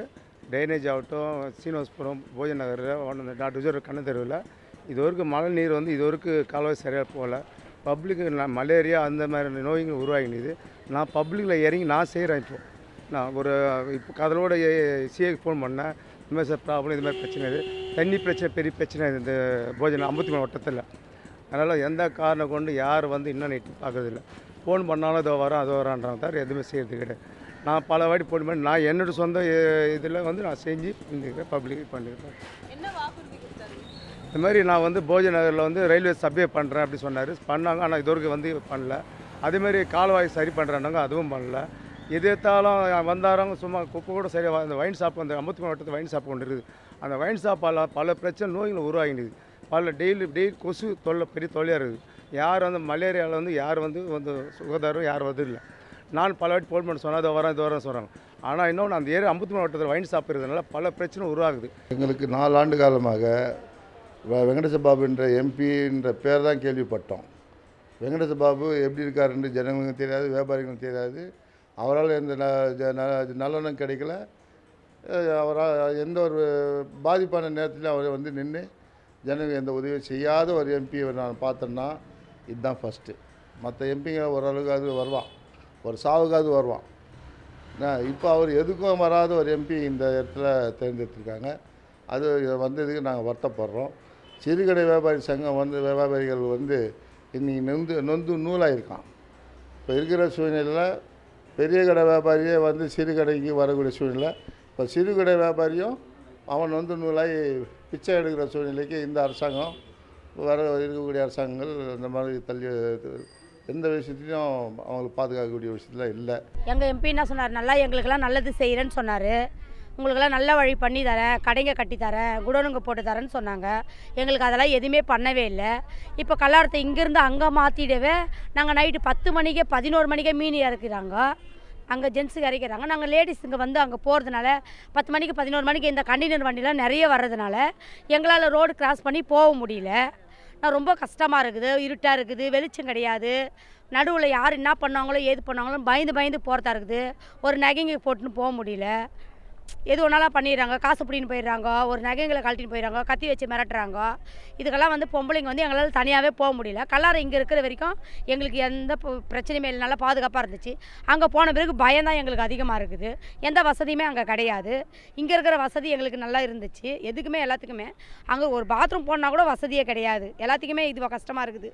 ட்ரைனேஜ் ஆகட்டும் சீனிவாசபுரம் போஜன் நகர் டாக்டர் கண்ண தெருவில் இது வரைக்கும் மழை நீர் வந்து இது வரைக்கும் சரியாக போகல பப்ளிக்கு நான் மலேரியா அந்த மாதிரி நோய்கள் உருவாகினது நான் பப்ளிக்கில் இறங்கி நான் செய்கிறேன் இப்போது நான் ஒரு இப்போ கதலோட சிஏக்கு ஃபோன் பண்ணேன் இந்த மாதிரி சார் ப்ராப்ளம் இது மாதிரி பிரச்சனை இது தண்ணி பிரச்சனை பெரிய பிரச்சனை இந்த போஜனம் ஐம்பத்தி மூணு வட்டத்தில் அதனால் எந்த காரணம் கொண்டு யார் வந்து இன்னும் நைட்டு பார்க்குறதில்லை ஃபோன் பண்ணாலும் இதோ வரோம் அதோ வரான்றாங்க தவிர எதுவுமே செய்கிறது கிடையாது நான் பல வாட்டி ஃபோன் பண்ணி நான் என்னோடய சொந்த இதில் வந்து நான் செஞ்சு பண்ணிக்கிறேன் பப்ளிக் பண்ணிக்கிறேன் இது மாதிரி நான் வந்து போஜ நகரில் வந்து ரயில்வே சப்வே பண்ணுறேன் அப்படி சொன்னார் பண்ணாங்க ஆனால் இது வரைக்கும் வந்து பண்ணல அதேமாரி கால்வாய் சரி பண்ணுறாங்க அதுவும் பண்ணல எதிர்த்தாலும் வந்தாரவங்க சும்மா குப்பை கூட சரியாக அந்த வைன் ஷாப் அந்த ஐம்பத்தி மாவட்டத்தில் வைன் ஷாப் ஒன்று இருக்குது அந்த வைன் ஷாப்பால் பல பிரச்சனை நோய்களை உருவாகிடுது பல டெய்லி டெய்லி கொசு தொல்லை பெரிய தொல்லையாக இருக்குது யார் வந்து மலேரியாவில் வந்து யார் வந்து வந்து சுகாதாரம் யார் வந்து இல்லை நான் பல வாட்டி ஃபோன் பண்ண சொன்னால் அதை வரேன் இது வரேன் சொல்கிறாங்க ஆனால் இன்னொன்று அந்த ஏரியா அம்பத்தூர் மாவட்டத்தில் வாங்கி சாப்பிட்றதுனால பல பிரச்சனை உருவாகுது எங்களுக்கு நாலு ஆண்டு காலமாக வெங்கடேச என்ற எம்பின்ற பேர் தான் கேள்விப்பட்டோம் வெங்கடேசபாபு எப்படி இருக்காருன்னு ஜனங்களுக்கு தெரியாது வியாபாரிகளுக்கு தெரியாது அவரால் எந்த நலனும் கிடைக்கல அவரால் எந்த ஒரு பாதிப்பான நேரத்திலும் அவர் வந்து நின்று ஜனங்கள் எந்த உதவியும் செய்யாத ஒரு எம்பியை நான் பார்த்தேன்னா இதுதான் ஃபஸ்ட்டு மற்ற எம்பிங்க ஓரளவுக்காவது வருவான் ஒரு சாவுக்காவது வருவான் இப்போ அவர் எதுக்கும் வராத ஒரு எம்பி இந்த இடத்துல தேர்ந்தெடுத்திருக்காங்க அது வந்ததுக்கு நாங்கள் வருத்தப்படுறோம் சிறுகடை வியாபாரி சங்கம் வந்து வியாபாரிகள் வந்து இன்றைக்கி நொந்து நொந்து நூலாயிருக்கான் இப்போ இருக்கிற சூழ்நிலையில் பெரிய கடை வியாபாரியே வந்து கடைக்கு வரக்கூடிய சூழ்நிலை இப்போ சிறுகடை வியாபாரியும் அவன் வந்து நூலாகி பிச்சை எடுக்கிற சூழ்நிலைக்கு இந்த அரசாங்கம் வர இருக்கக்கூடிய அரசாங்கங்கள் இந்த மாதிரி தள்ளி எந்த விஷயத்தையும் அவங்களுக்கு பாதுகாக்கக்கூடிய விஷயத்தில் இல்லை எங்கள் எம்பி என்ன சொன்னார் நல்லா எங்களுக்கெல்லாம் நல்லது செய்கிறேன்னு சொன்னார் உங்களுக்கெல்லாம் நல்ல வழி பண்ணி தரேன் கடைங்க கட்டி தரேன் குடோனுங்க போட்டு தரேன்னு சொன்னாங்க எங்களுக்கு அதெல்லாம் எதுவுமே பண்ணவே இல்லை இப்போ கல்லாரத்தை இங்கேருந்து அங்கே மாற்றிடவே நாங்கள் நைட்டு பத்து மணிக்கே பதினோரு மணிக்கே மீன் இறக்குறாங்க அங்கே ஜென்ஸுக்கு இறக்கிறாங்க நாங்கள் லேடிஸ் இங்கே வந்து அங்கே போகிறதுனால பத்து மணிக்கு பதினோரு மணிக்கு இந்த கண்டெய்னர் வண்டிலாம் நிறைய வர்றதுனால எங்களால் ரோடு கிராஸ் பண்ணி போக முடியல நான் ரொம்ப கஷ்டமாக இருக்குது இருட்டாக இருக்குது வெளிச்சம் கிடையாது நடுவில் யார் என்ன பண்ணாங்களோ ஏது பண்ணாங்களோ பயந்து பயந்து போகிறதா இருக்குது ஒரு நகைங்க போட்டுன்னு போக முடியல எது ஒன்றாலும் பண்ணிடுறாங்க காசு பிடின்னு போயிடுறாங்க ஒரு நகைங்களை கழட்டின்னு போயிடுறாங்க கத்தி வச்சு மிரட்டுறாங்க இதுக்கெல்லாம் வந்து பொம்பளைங்க வந்து எங்களால் தனியாகவே போக முடியல கல்லாரை இங்கே இருக்கிற வரைக்கும் எங்களுக்கு எந்த பிரச்சனையுமே இல்லை நல்லா பாதுகாப்பாக இருந்துச்சு அங்கே போன பிறகு பயந்தான் எங்களுக்கு அதிகமாக இருக்குது எந்த வசதியுமே அங்கே கிடையாது இங்கே இருக்கிற வசதி எங்களுக்கு நல்லா இருந்துச்சு எதுக்குமே எல்லாத்துக்குமே அங்கே ஒரு பாத்ரூம் போனால் கூட வசதியே கிடையாது எல்லாத்துக்குமே இது கஷ்டமாக இருக்குது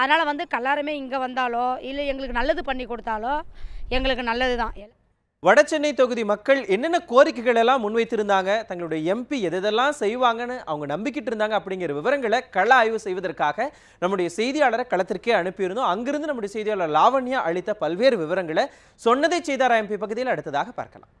அதனால் வந்து கல்லாருமே இங்கே வந்தாலோ இல்லை எங்களுக்கு நல்லது பண்ணி கொடுத்தாலோ எங்களுக்கு நல்லது தான் வடசென்னை தொகுதி மக்கள் என்னென்ன கோரிக்கைகள் எல்லாம் முன்வைத்திருந்தாங்க தங்களுடைய எம்பி எதெல்லாம் செய்வாங்கன்னு அவங்க நம்பிக்கிட்டு இருந்தாங்க அப்படிங்கிற விவரங்களை கள ஆய்வு செய்வதற்காக நம்முடைய செய்தியாளரை களத்திற்கே அனுப்பியிருந்தோம் அங்கிருந்து நம்முடைய செய்தியாளர் லாவண்யா அளித்த பல்வேறு விவரங்களை சொன்னதை செய்தார் எம்பி பகுதியில் அடுத்ததாக பார்க்கலாம்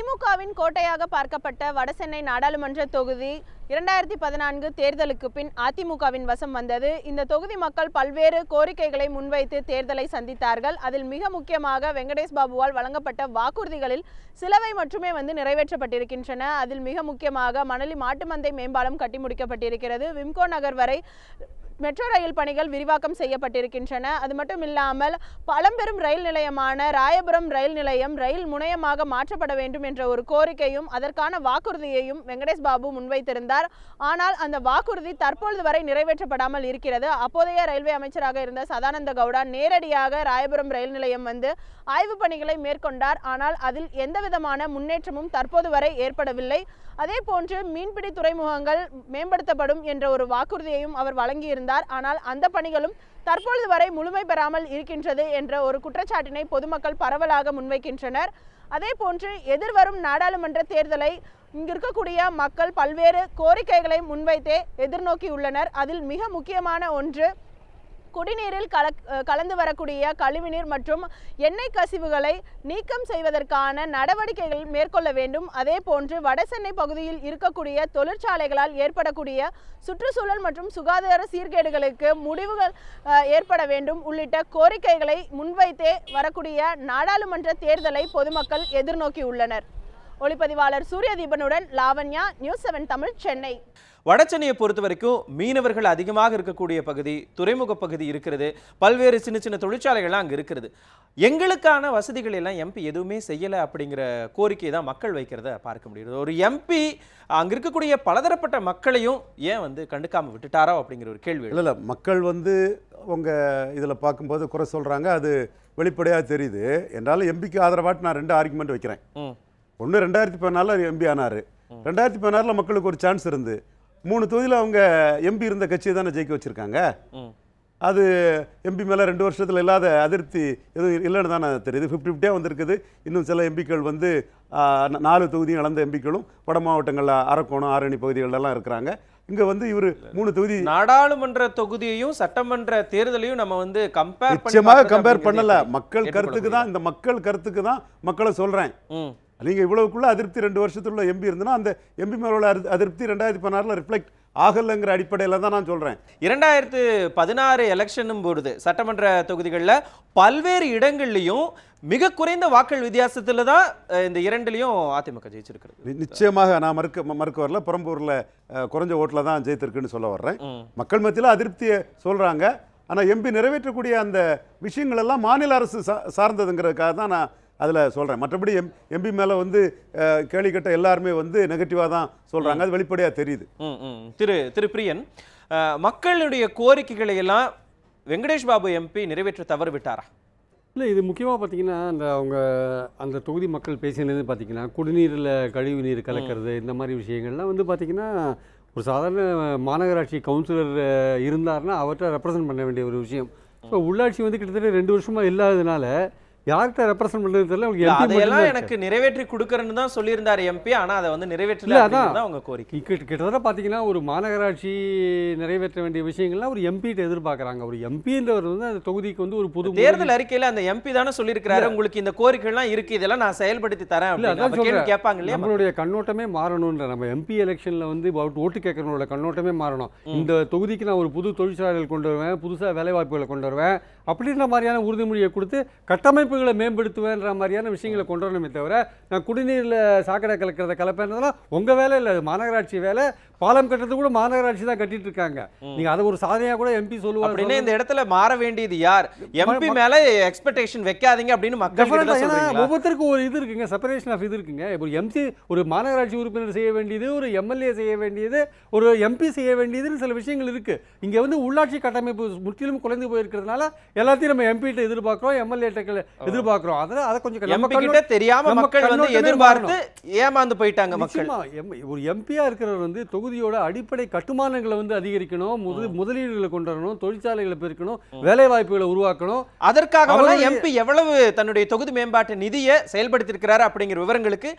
திமுகவின் கோட்டையாக பார்க்கப்பட்ட வடசென்னை நாடாளுமன்ற தொகுதி இரண்டாயிரத்தி பதினான்கு தேர்தலுக்கு பின் அதிமுகவின் வசம் வந்தது இந்த தொகுதி மக்கள் பல்வேறு கோரிக்கைகளை முன்வைத்து தேர்தலை சந்தித்தார்கள் அதில் மிக முக்கியமாக வெங்கடேஷ் பாபுவால் வழங்கப்பட்ட வாக்குறுதிகளில் சிலவை மட்டுமே வந்து நிறைவேற்றப்பட்டிருக்கின்றன அதில் மிக முக்கியமாக மணலி மாட்டுமந்தை மேம்பாலம் கட்டி முடிக்கப்பட்டிருக்கிறது விம்கோ நகர் வரை மெட்ரோ ரயில் பணிகள் விரிவாக்கம் செய்யப்பட்டிருக்கின்றன அது மட்டும் இல்லாமல் பழம்பெரும் ரயில் நிலையமான ராயபுரம் ரயில் நிலையம் ரயில் முனையமாக மாற்றப்பட வேண்டும் என்ற ஒரு கோரிக்கையும் அதற்கான வாக்குறுதியையும் வெங்கடேஷ் பாபு முன்வைத்திருந்தார் ஆனால் அந்த வாக்குறுதி தற்பொழுது வரை நிறைவேற்றப்படாமல் இருக்கிறது அப்போதைய ரயில்வே அமைச்சராக இருந்த சதானந்த கவுடா நேரடியாக ராயபுரம் ரயில் நிலையம் வந்து ஆய்வு பணிகளை மேற்கொண்டார் ஆனால் அதில் எந்தவிதமான முன்னேற்றமும் தற்போது வரை ஏற்படவில்லை அதே போன்று மீன்பிடி துறைமுகங்கள் மேம்படுத்தப்படும் என்ற ஒரு வாக்குறுதியையும் அவர் வழங்கியிருந்தார் இருந்தார் ஆனால் அந்த பணிகளும் தற்பொழுது வரை முழுமை பெறாமல் இருக்கின்றது என்ற ஒரு குற்றச்சாட்டினை பொதுமக்கள் பரவலாக முன்வைக்கின்றனர் அதே போன்று எதிர்வரும் நாடாளுமன்ற தேர்தலை இங்கிருக்கக்கூடிய மக்கள் பல்வேறு கோரிக்கைகளை முன்வைத்தே எதிர்நோக்கியுள்ளனர் அதில் மிக முக்கியமான ஒன்று குடிநீரில் கல கலந்து வரக்கூடிய கழிவுநீர் மற்றும் எண்ணெய் கசிவுகளை நீக்கம் செய்வதற்கான நடவடிக்கைகள் மேற்கொள்ள வேண்டும் அதே போன்று வடசென்னை பகுதியில் இருக்கக்கூடிய தொழிற்சாலைகளால் ஏற்படக்கூடிய சுற்றுச்சூழல் மற்றும் சுகாதார சீர்கேடுகளுக்கு முடிவுகள் ஏற்பட வேண்டும் உள்ளிட்ட கோரிக்கைகளை முன்வைத்தே வரக்கூடிய நாடாளுமன்ற தேர்தலை பொதுமக்கள் எதிர்நோக்கியுள்ளனர் ஒளிப்பதிவாளர் சூரியதீபனுடன் லாவண்யா நியூஸ் செவன் தமிழ் சென்னை வடச்சென்னையை பொறுத்த வரைக்கும் மீனவர்கள் அதிகமாக இருக்கக்கூடிய பகுதி துறைமுக பகுதி இருக்கிறது பல்வேறு சின்ன சின்ன தொழிற்சாலைகள்லாம் அங்கே இருக்கிறது எங்களுக்கான வசதிகள் எல்லாம் எம்பி எதுவுமே செய்யலை அப்படிங்கிற கோரிக்கை தான் மக்கள் வைக்கிறத பார்க்க முடியுது ஒரு எம்பி அங்கே இருக்கக்கூடிய பலதரப்பட்ட மக்களையும் ஏன் வந்து கண்டுக்காமல் விட்டுட்டாரோ அப்படிங்கிற ஒரு கேள்வி இல்லை இல்லை மக்கள் வந்து உங்கள் இதில் பார்க்கும்போது குறை சொல்கிறாங்க அது வெளிப்படையாக தெரியுது என்றாலும் எம்பிக்கு ஆதரவாட்டு நான் ரெண்டு ஆர்குமெண்ட் வைக்கிறேன் ஒன்று ரெண்டாயிரத்தி பதினாலில் எம்பி ஆனார் ரெண்டாயிரத்தி பதினாறில் மக்களுக்கு ஒரு சான்ஸ் இருந்து மூணு தொகுதியில் அவங்க எம்பி இருந்த கட்சியை தானே ஜெயிக்க வச்சுருக்காங்க அது எம்பி மேலே ரெண்டு வருஷத்தில் இல்லாத அதிருப்தி எதுவும் இல்லைன்னு தானே தெரியுது ஃபிஃப்டி ஃபிஃப்டியாக வந்திருக்குது இன்னும் சில எம்பிக்கள் வந்து நாலு தொகுதியும் இழந்த எம்பிக்களும் வட மாவட்டங்களில் அரக்கோணம் ஆரணி பகுதிகளெல்லாம் இருக்கிறாங்க இங்கே வந்து இவர் மூணு தொகுதி நாடாளுமன்ற தொகுதியையும் சட்டமன்ற தேர்தலையும் நம்ம வந்து கம்பேர் நிச்சயமாக கம்பேர் பண்ணலை மக்கள் கருத்துக்கு தான் இந்த மக்கள் கருத்துக்கு தான் மக்களை சொல்கிறேன் நீங்கள் இவ்வளவுக்குள்ளே அதிருப்தி ரெண்டு வருஷத்துள்ள எம்பி இருந்ததுன்னா அந்த எம்பி மேலோட உள்ள அதிருப்தி ரெண்டாயிரத்தி பதினாறில் ரிஃப்ளெக்ட் ஆகலைங்கிற அடிப்படையில் தான் நான் சொல்கிறேன் இரண்டாயிரத்து பதினாறு எலெக்ஷனும் போடுது சட்டமன்ற தொகுதிகளில் பல்வேறு இடங்கள்லையும் மிக குறைந்த வாக்கள் வித்தியாசத்தில் தான் இந்த இரண்டுலையும் அதிமுக ஜெயிச்சிருக்கிறது நிச்சயமாக நான் மறுக்க மறுக்க வரல புறம்பூரில் குறைஞ்ச ஓட்டில் தான் ஜெயித்திருக்குன்னு சொல்ல வர்றேன் மக்கள் மத்தியில் அதிருப்தியை சொல்கிறாங்க ஆனால் எம்பி நிறைவேற்றக்கூடிய அந்த விஷயங்கள் எல்லாம் மாநில அரசு சார்ந்ததுங்கிறதுக்காக தான் நான் அதில் சொல்கிறேன் மற்றபடி எம் எம்பி மேலே வந்து கேள்வி கட்ட எல்லாருமே வந்து நெகட்டிவாக தான் சொல்கிறாங்க அது வெளிப்படையாக தெரியுது திரு திரு பிரியன் மக்களுடைய கோரிக்கைகளை எல்லாம் வெங்கடேஷ் பாபு எம்பி நிறைவேற்ற தவறு விட்டாரா இல்லை இது முக்கியமாக பார்த்தீங்கன்னா அந்த அவங்க அந்த தொகுதி மக்கள் பேசினது பார்த்தீங்கன்னா குடிநீரில் கழிவு நீர் கலக்கிறது இந்த மாதிரி விஷயங்கள்லாம் வந்து பார்த்திங்கன்னா ஒரு சாதாரண மாநகராட்சி கவுன்சிலர் இருந்தார்னா அவற்றை ரெப்ரசன்ட் பண்ண வேண்டிய ஒரு விஷயம் ஸோ உள்ளாட்சி வந்து கிட்டத்தட்ட ரெண்டு வருஷமாக இல்லாததுனால யார்கிட்ட ரெப்ரசன்ட் பண்ணுறது தெரியல அதையெல்லாம் எனக்கு நிறைவேற்றி கொடுக்குறேன்னு தான் சொல்லியிருந்தார் எம்பி ஆனால் அதை வந்து நிறைவேற்றல அதான் அவங்க கோரிக்கை கிட்டத்தட்ட பார்த்தீங்கன்னா ஒரு மாநகராட்சி நிறைவேற்ற வேண்டிய விஷயங்கள்லாம் ஒரு எம்பிகிட்ட எதிர்பார்க்குறாங்க ஒரு எம்பின்றவர் வந்து அந்த தொகுதிக்கு வந்து ஒரு புது தேர்தல் அறிக்கையில் அந்த எம்பி தானே சொல்லியிருக்கிறாரு உங்களுக்கு இந்த கோரிக்கைலாம் இருக்கு இதெல்லாம் நான் செயல்படுத்தி தரேன் அப்படின்னு கேட்பாங்க இல்லையா நம்மளுடைய கண்ணோட்டமே மாறணும்ன்ற நம்ம எம்பி எலெக்ஷனில் வந்து ஓட்டு கேட்கறவங்களோட கண்ணோட்டமே மாறணும் இந்த தொகுதிக்கு நான் ஒரு புது தொழிற்சாலைகள் கொண்டு வருவேன் புதுசாக வேலைவாய்ப்புகளை கொண்டு வருவேன் அப்படின்ற மாதிரியான உறுதிமொழியை கொடுத்து கட்டமைப்புகளை மேம்படுத்துவேன்ற மாதிரியான விஷயங்களை கொண்டு வரணுமே தவிர நான் குடிநீரில் சாக்கடை கலக்கிறத கலப்பேன்றதெல்லாம் உங்கள் வேலை இல்லை மாநகராட்சி வேலை பாலம் கட்டுறது கூட மாநகராட்சி தான் கட்டிட்டு இருக்காங்க நீங்க அதை ஒரு சாதனையா கூட எம்பி சொல்லுவாங்க அப்படின்னா இந்த இடத்துல மாற வேண்டியது யார் எம்பி மேல எக்ஸ்பெக்டேஷன் வைக்காதீங்க அப்படின்னு மக்கள் ஒவ்வொருத்தருக்கும் ஒரு இது இருக்குங்க செப்பரேஷன் ஆஃப் இது இருக்குங்க ஒரு எம்சி ஒரு மாநகராட்சி உறுப்பினர் செய்ய வேண்டியது ஒரு எம்எல்ஏ செய்ய வேண்டியது ஒரு எம்பி செய்ய வேண்டியதுன்னு சில விஷயங்கள் இருக்கு இங்க வந்து உள்ளாட்சி கட்டமைப்பு முற்றிலும் குறைந்து போயிருக்கிறதுனால எல்லாத்தையும் நம்ம எம்பி கிட்ட எதிர்பார்க்கிறோம் எம்எல்ஏ எதிர்பார்க்கிறோம் அதனால அதை கொஞ்சம் தெரியாம மக்கள் வந்து எதிர்பார்த்து ஏமாந்து போயிட்டாங்க மக்கள் ஒரு எம்பியா இருக்கிறவர் வந்து தொகுதி தொகுதியோட அடிப்படை கட்டுமானங்களை வந்து அதிகரிக்கணும் முதல் முதலீடுகளை கொண்டு வரணும் தொழிற்சாலைகளை பெருக்கணும் வேலை வாய்ப்புகளை உருவாக்கணும் அதற்காக எம்பி எவ்வளவு தன்னுடைய தொகுதி மேம்பாட்டு நிதியை செயல்படுத்திருக்கிறார் அப்படிங்கிற விவரங்களுக்கு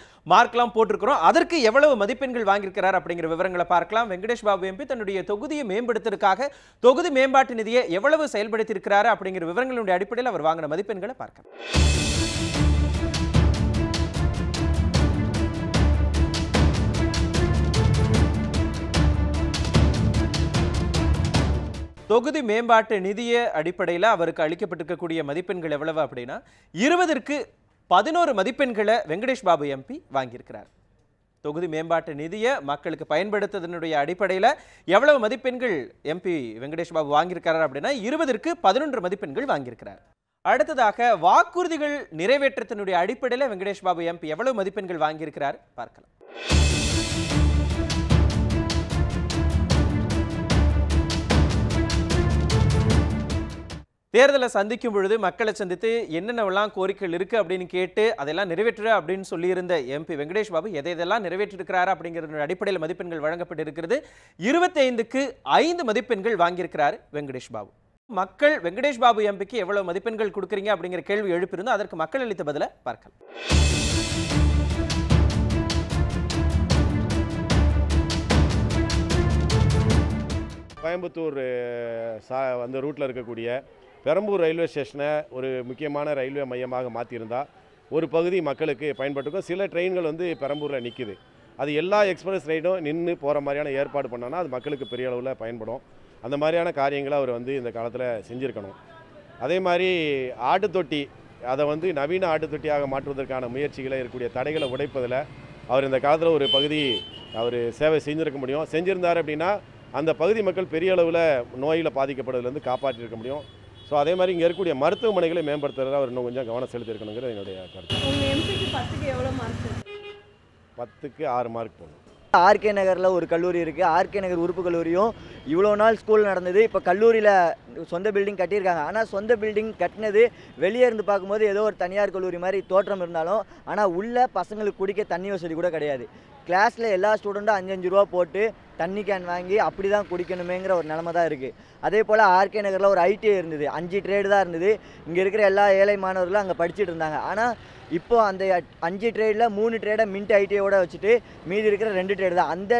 எல்லாம் போட்டிருக்கிறோம் அதற்கு எவ்வளவு மதிப்பெண்கள் வாங்கியிருக்கிறார் அப்படிங்கிற விவரங்களை பார்க்கலாம் வெங்கடேஷ் பாபு எம்பி தன்னுடைய தொகுதியை மேம்படுத்துறதுக்காக தொகுதி மேம்பாட்டு நிதியை எவ்வளவு செயல்படுத்தியிருக்கிறார் அப்படிங்கிற விவரங்களுடைய அடிப்படையில் அவர் வாங்கின மதிப்பெண்களை பார்க்கலாம் தொகுதி மேம்பாட்டு நிதிய அடிப்படையில் அவருக்கு அளிக்கப்பட்டிருக்கக்கூடிய மதிப்பெண்கள் எவ்வளவு அப்படின்னா இருபதற்கு பதினோரு மதிப்பெண்களை வெங்கடேஷ் பாபு எம்பி வாங்கியிருக்கிறார் தொகுதி மேம்பாட்டு நிதியை மக்களுக்கு பயன்படுத்துவதனுடைய அடிப்படையில் எவ்வளவு மதிப்பெண்கள் எம்பி வெங்கடேஷ் பாபு வாங்கியிருக்கிறார் அப்படின்னா இருபதற்கு பதினொன்று மதிப்பெண்கள் வாங்கியிருக்கிறார் அடுத்ததாக வாக்குறுதிகள் நிறைவேற்றத்தினுடைய அடிப்படையில் வெங்கடேஷ் பாபு எம்பி எவ்வளவு மதிப்பெண்கள் வாங்கியிருக்கிறார் பார்க்கலாம் தேர்தலை சந்திக்கும் பொழுது மக்களை சந்தித்து என்னென்னவெல்லாம் கோரிக்கைகள் இருக்குது அப்படின்னு கேட்டு அதெல்லாம் நிறைவேற்றுற அப்படின்னு சொல்லியிருந்த எம்பி வெங்கடேஷ் பாபு எதை இதெல்லாம் நிறைவேற்றிருக்கிறாரா அப்படிங்கிற அடிப்படையில் மதிப்பெண்கள் வழங்கப்பட்டிருக்கிறது இருபத்தைந்துக்கு ஐந்து மதிப்பெண்கள் வாங்கியிருக்கிறார் வெங்கடேஷ் பாபு மக்கள் வெங்கடேஷ் பாபு எம்பிக்கு எவ்வளவு மதிப்பெண்கள் கொடுக்குறீங்க அப்படிங்கிற கேள்வி எழுப்பியிருந்தோம் அதற்கு மக்கள் அளித்த பதிலை பார்க்கலாம் கோயம்புத்தூர் சா அந்த ரூட்டில் இருக்கக்கூடிய பெரம்பூர் ரயில்வே ஸ்டேஷனை ஒரு முக்கியமான ரயில்வே மையமாக மாற்றியிருந்தால் ஒரு பகுதி மக்களுக்கு பயன்பட்டுக்கும் சில ட்ரெயின்கள் வந்து பெரம்பூரில் நிற்கிது அது எல்லா எக்ஸ்பிரஸ் ரைடும் நின்று போகிற மாதிரியான ஏற்பாடு பண்ணோன்னா அது மக்களுக்கு பெரிய அளவில் பயன்படும் அந்த மாதிரியான காரியங்களை அவர் வந்து இந்த காலத்தில் செஞ்சுருக்கணும் அதே மாதிரி ஆட்டு தொட்டி அதை வந்து நவீன ஆட்டு தொட்டியாக மாற்றுவதற்கான முயற்சிகளை இருக்கக்கூடிய தடைகளை உடைப்பதில் அவர் இந்த காலத்தில் ஒரு பகுதி அவர் சேவை செஞ்சுருக்க முடியும் செஞ்சுருந்தார் அப்படின்னா அந்த பகுதி மக்கள் பெரிய அளவில் நோயில் பாதிக்கப்படுவதுலேருந்து காப்பாற்றியிருக்க முடியும் ஸோ அதே மாதிரி இங்கே இருக்கக்கூடிய மருத்துவமனைகளை மேம்படுத்துறதுல அவர் இன்னும் கொஞ்சம் கவனம் செலுத்திருக்கணுங்கிறது என்னுடைய கருத்து பத்துக்கு ஆறு மார்க் போகணும் ஆர்கே நகரில் ஒரு கல்லூரி இருக்குது ஆர்கே நகர் உறுப்பு கல்லூரியும் இவ்வளோ நாள் ஸ்கூல் நடந்தது இப்போ கல்லூரியில் சொந்த பில்டிங் கட்டியிருக்காங்க ஆனால் சொந்த பில்டிங் கட்டினது வெளியே இருந்து பார்க்கும்போது ஏதோ ஒரு தனியார் கல்லூரி மாதிரி தோற்றம் இருந்தாலும் ஆனால் உள்ளே பசங்களுக்கு குடிக்க தண்ணி வசதி கூட கிடையாது கிளாஸில் எல்லா ஸ்டூடெண்ட்டும் அஞ்சஞ்சு ரூபா போட்டு தண்ணி கேன் வாங்கி அப்படி தான் குடிக்கணுமேங்கிற ஒரு நிலமை தான் இருக்குது அதே போல் ஆர்கே நகரில் ஒரு ஐடிஐ இருந்தது அஞ்சு ட்ரேடு தான் இருந்தது இங்கே இருக்கிற எல்லா ஏழை மாணவர்களும் அங்கே படிச்சுட்டு இருந்தாங்க ஆனால் இப்போ அந்த அஞ்சு ட்ரேடில் மூணு ட்ரேடை மின்ட் ஐடிஐயோட வச்சுட்டு மீதி இருக்கிற ரெண்டு ட்ரேடு தான் அந்த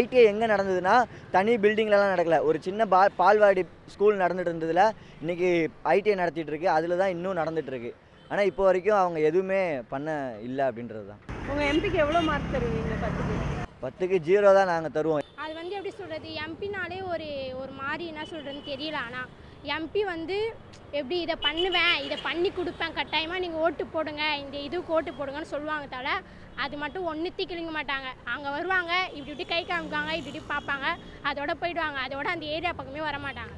ஐடிஐ எங்கே நடந்ததுன்னா தனி பில்டிங்லலாம் நடக்கல ஒரு சின்ன பா பால்வாடி ஸ்கூல் நடந்துட்டு இருந்ததில் இன்றைக்கி ஐடிஐ நடத்திட்டு இருக்கு அதில் தான் இன்னும் நடந்துட்டு இருக்கு ஆனால் இப்போ வரைக்கும் அவங்க எதுவுமே பண்ண இல்லை அப்படின்றது தான் உங்கள் எம்பிக்கு எவ்வளோ மார்க் தருவீங்க பத்துக்கு பத்துக்கு ஜீரோ தான் நாங்கள் தருவோம் அது வந்து எப்படி சொல்கிறது எம்பினாலே ஒரு ஒரு மாதிரி என்ன சொல்கிறதுன்னு தெரியல ஆனால் எம்பி வந்து எப்படி இதை பண்ணுவேன் இதை பண்ணி கொடுப்பேன் கட்டாயமாக நீங்கள் ஓட்டு போடுங்க இந்த இதுக்கு ஓட்டு போடுங்கன்னு சொல்லுவாங்க தவிர அது மட்டும் ஒன்றுத்தி கிழிங்க மாட்டாங்க அங்கே வருவாங்க இப்படி இப்படி கை காமிக்காங்க இப்படி இப்படி பார்ப்பாங்க அதோட போயிடுவாங்க அதோட அந்த ஏரியா பக்கமே வரமாட்டாங்க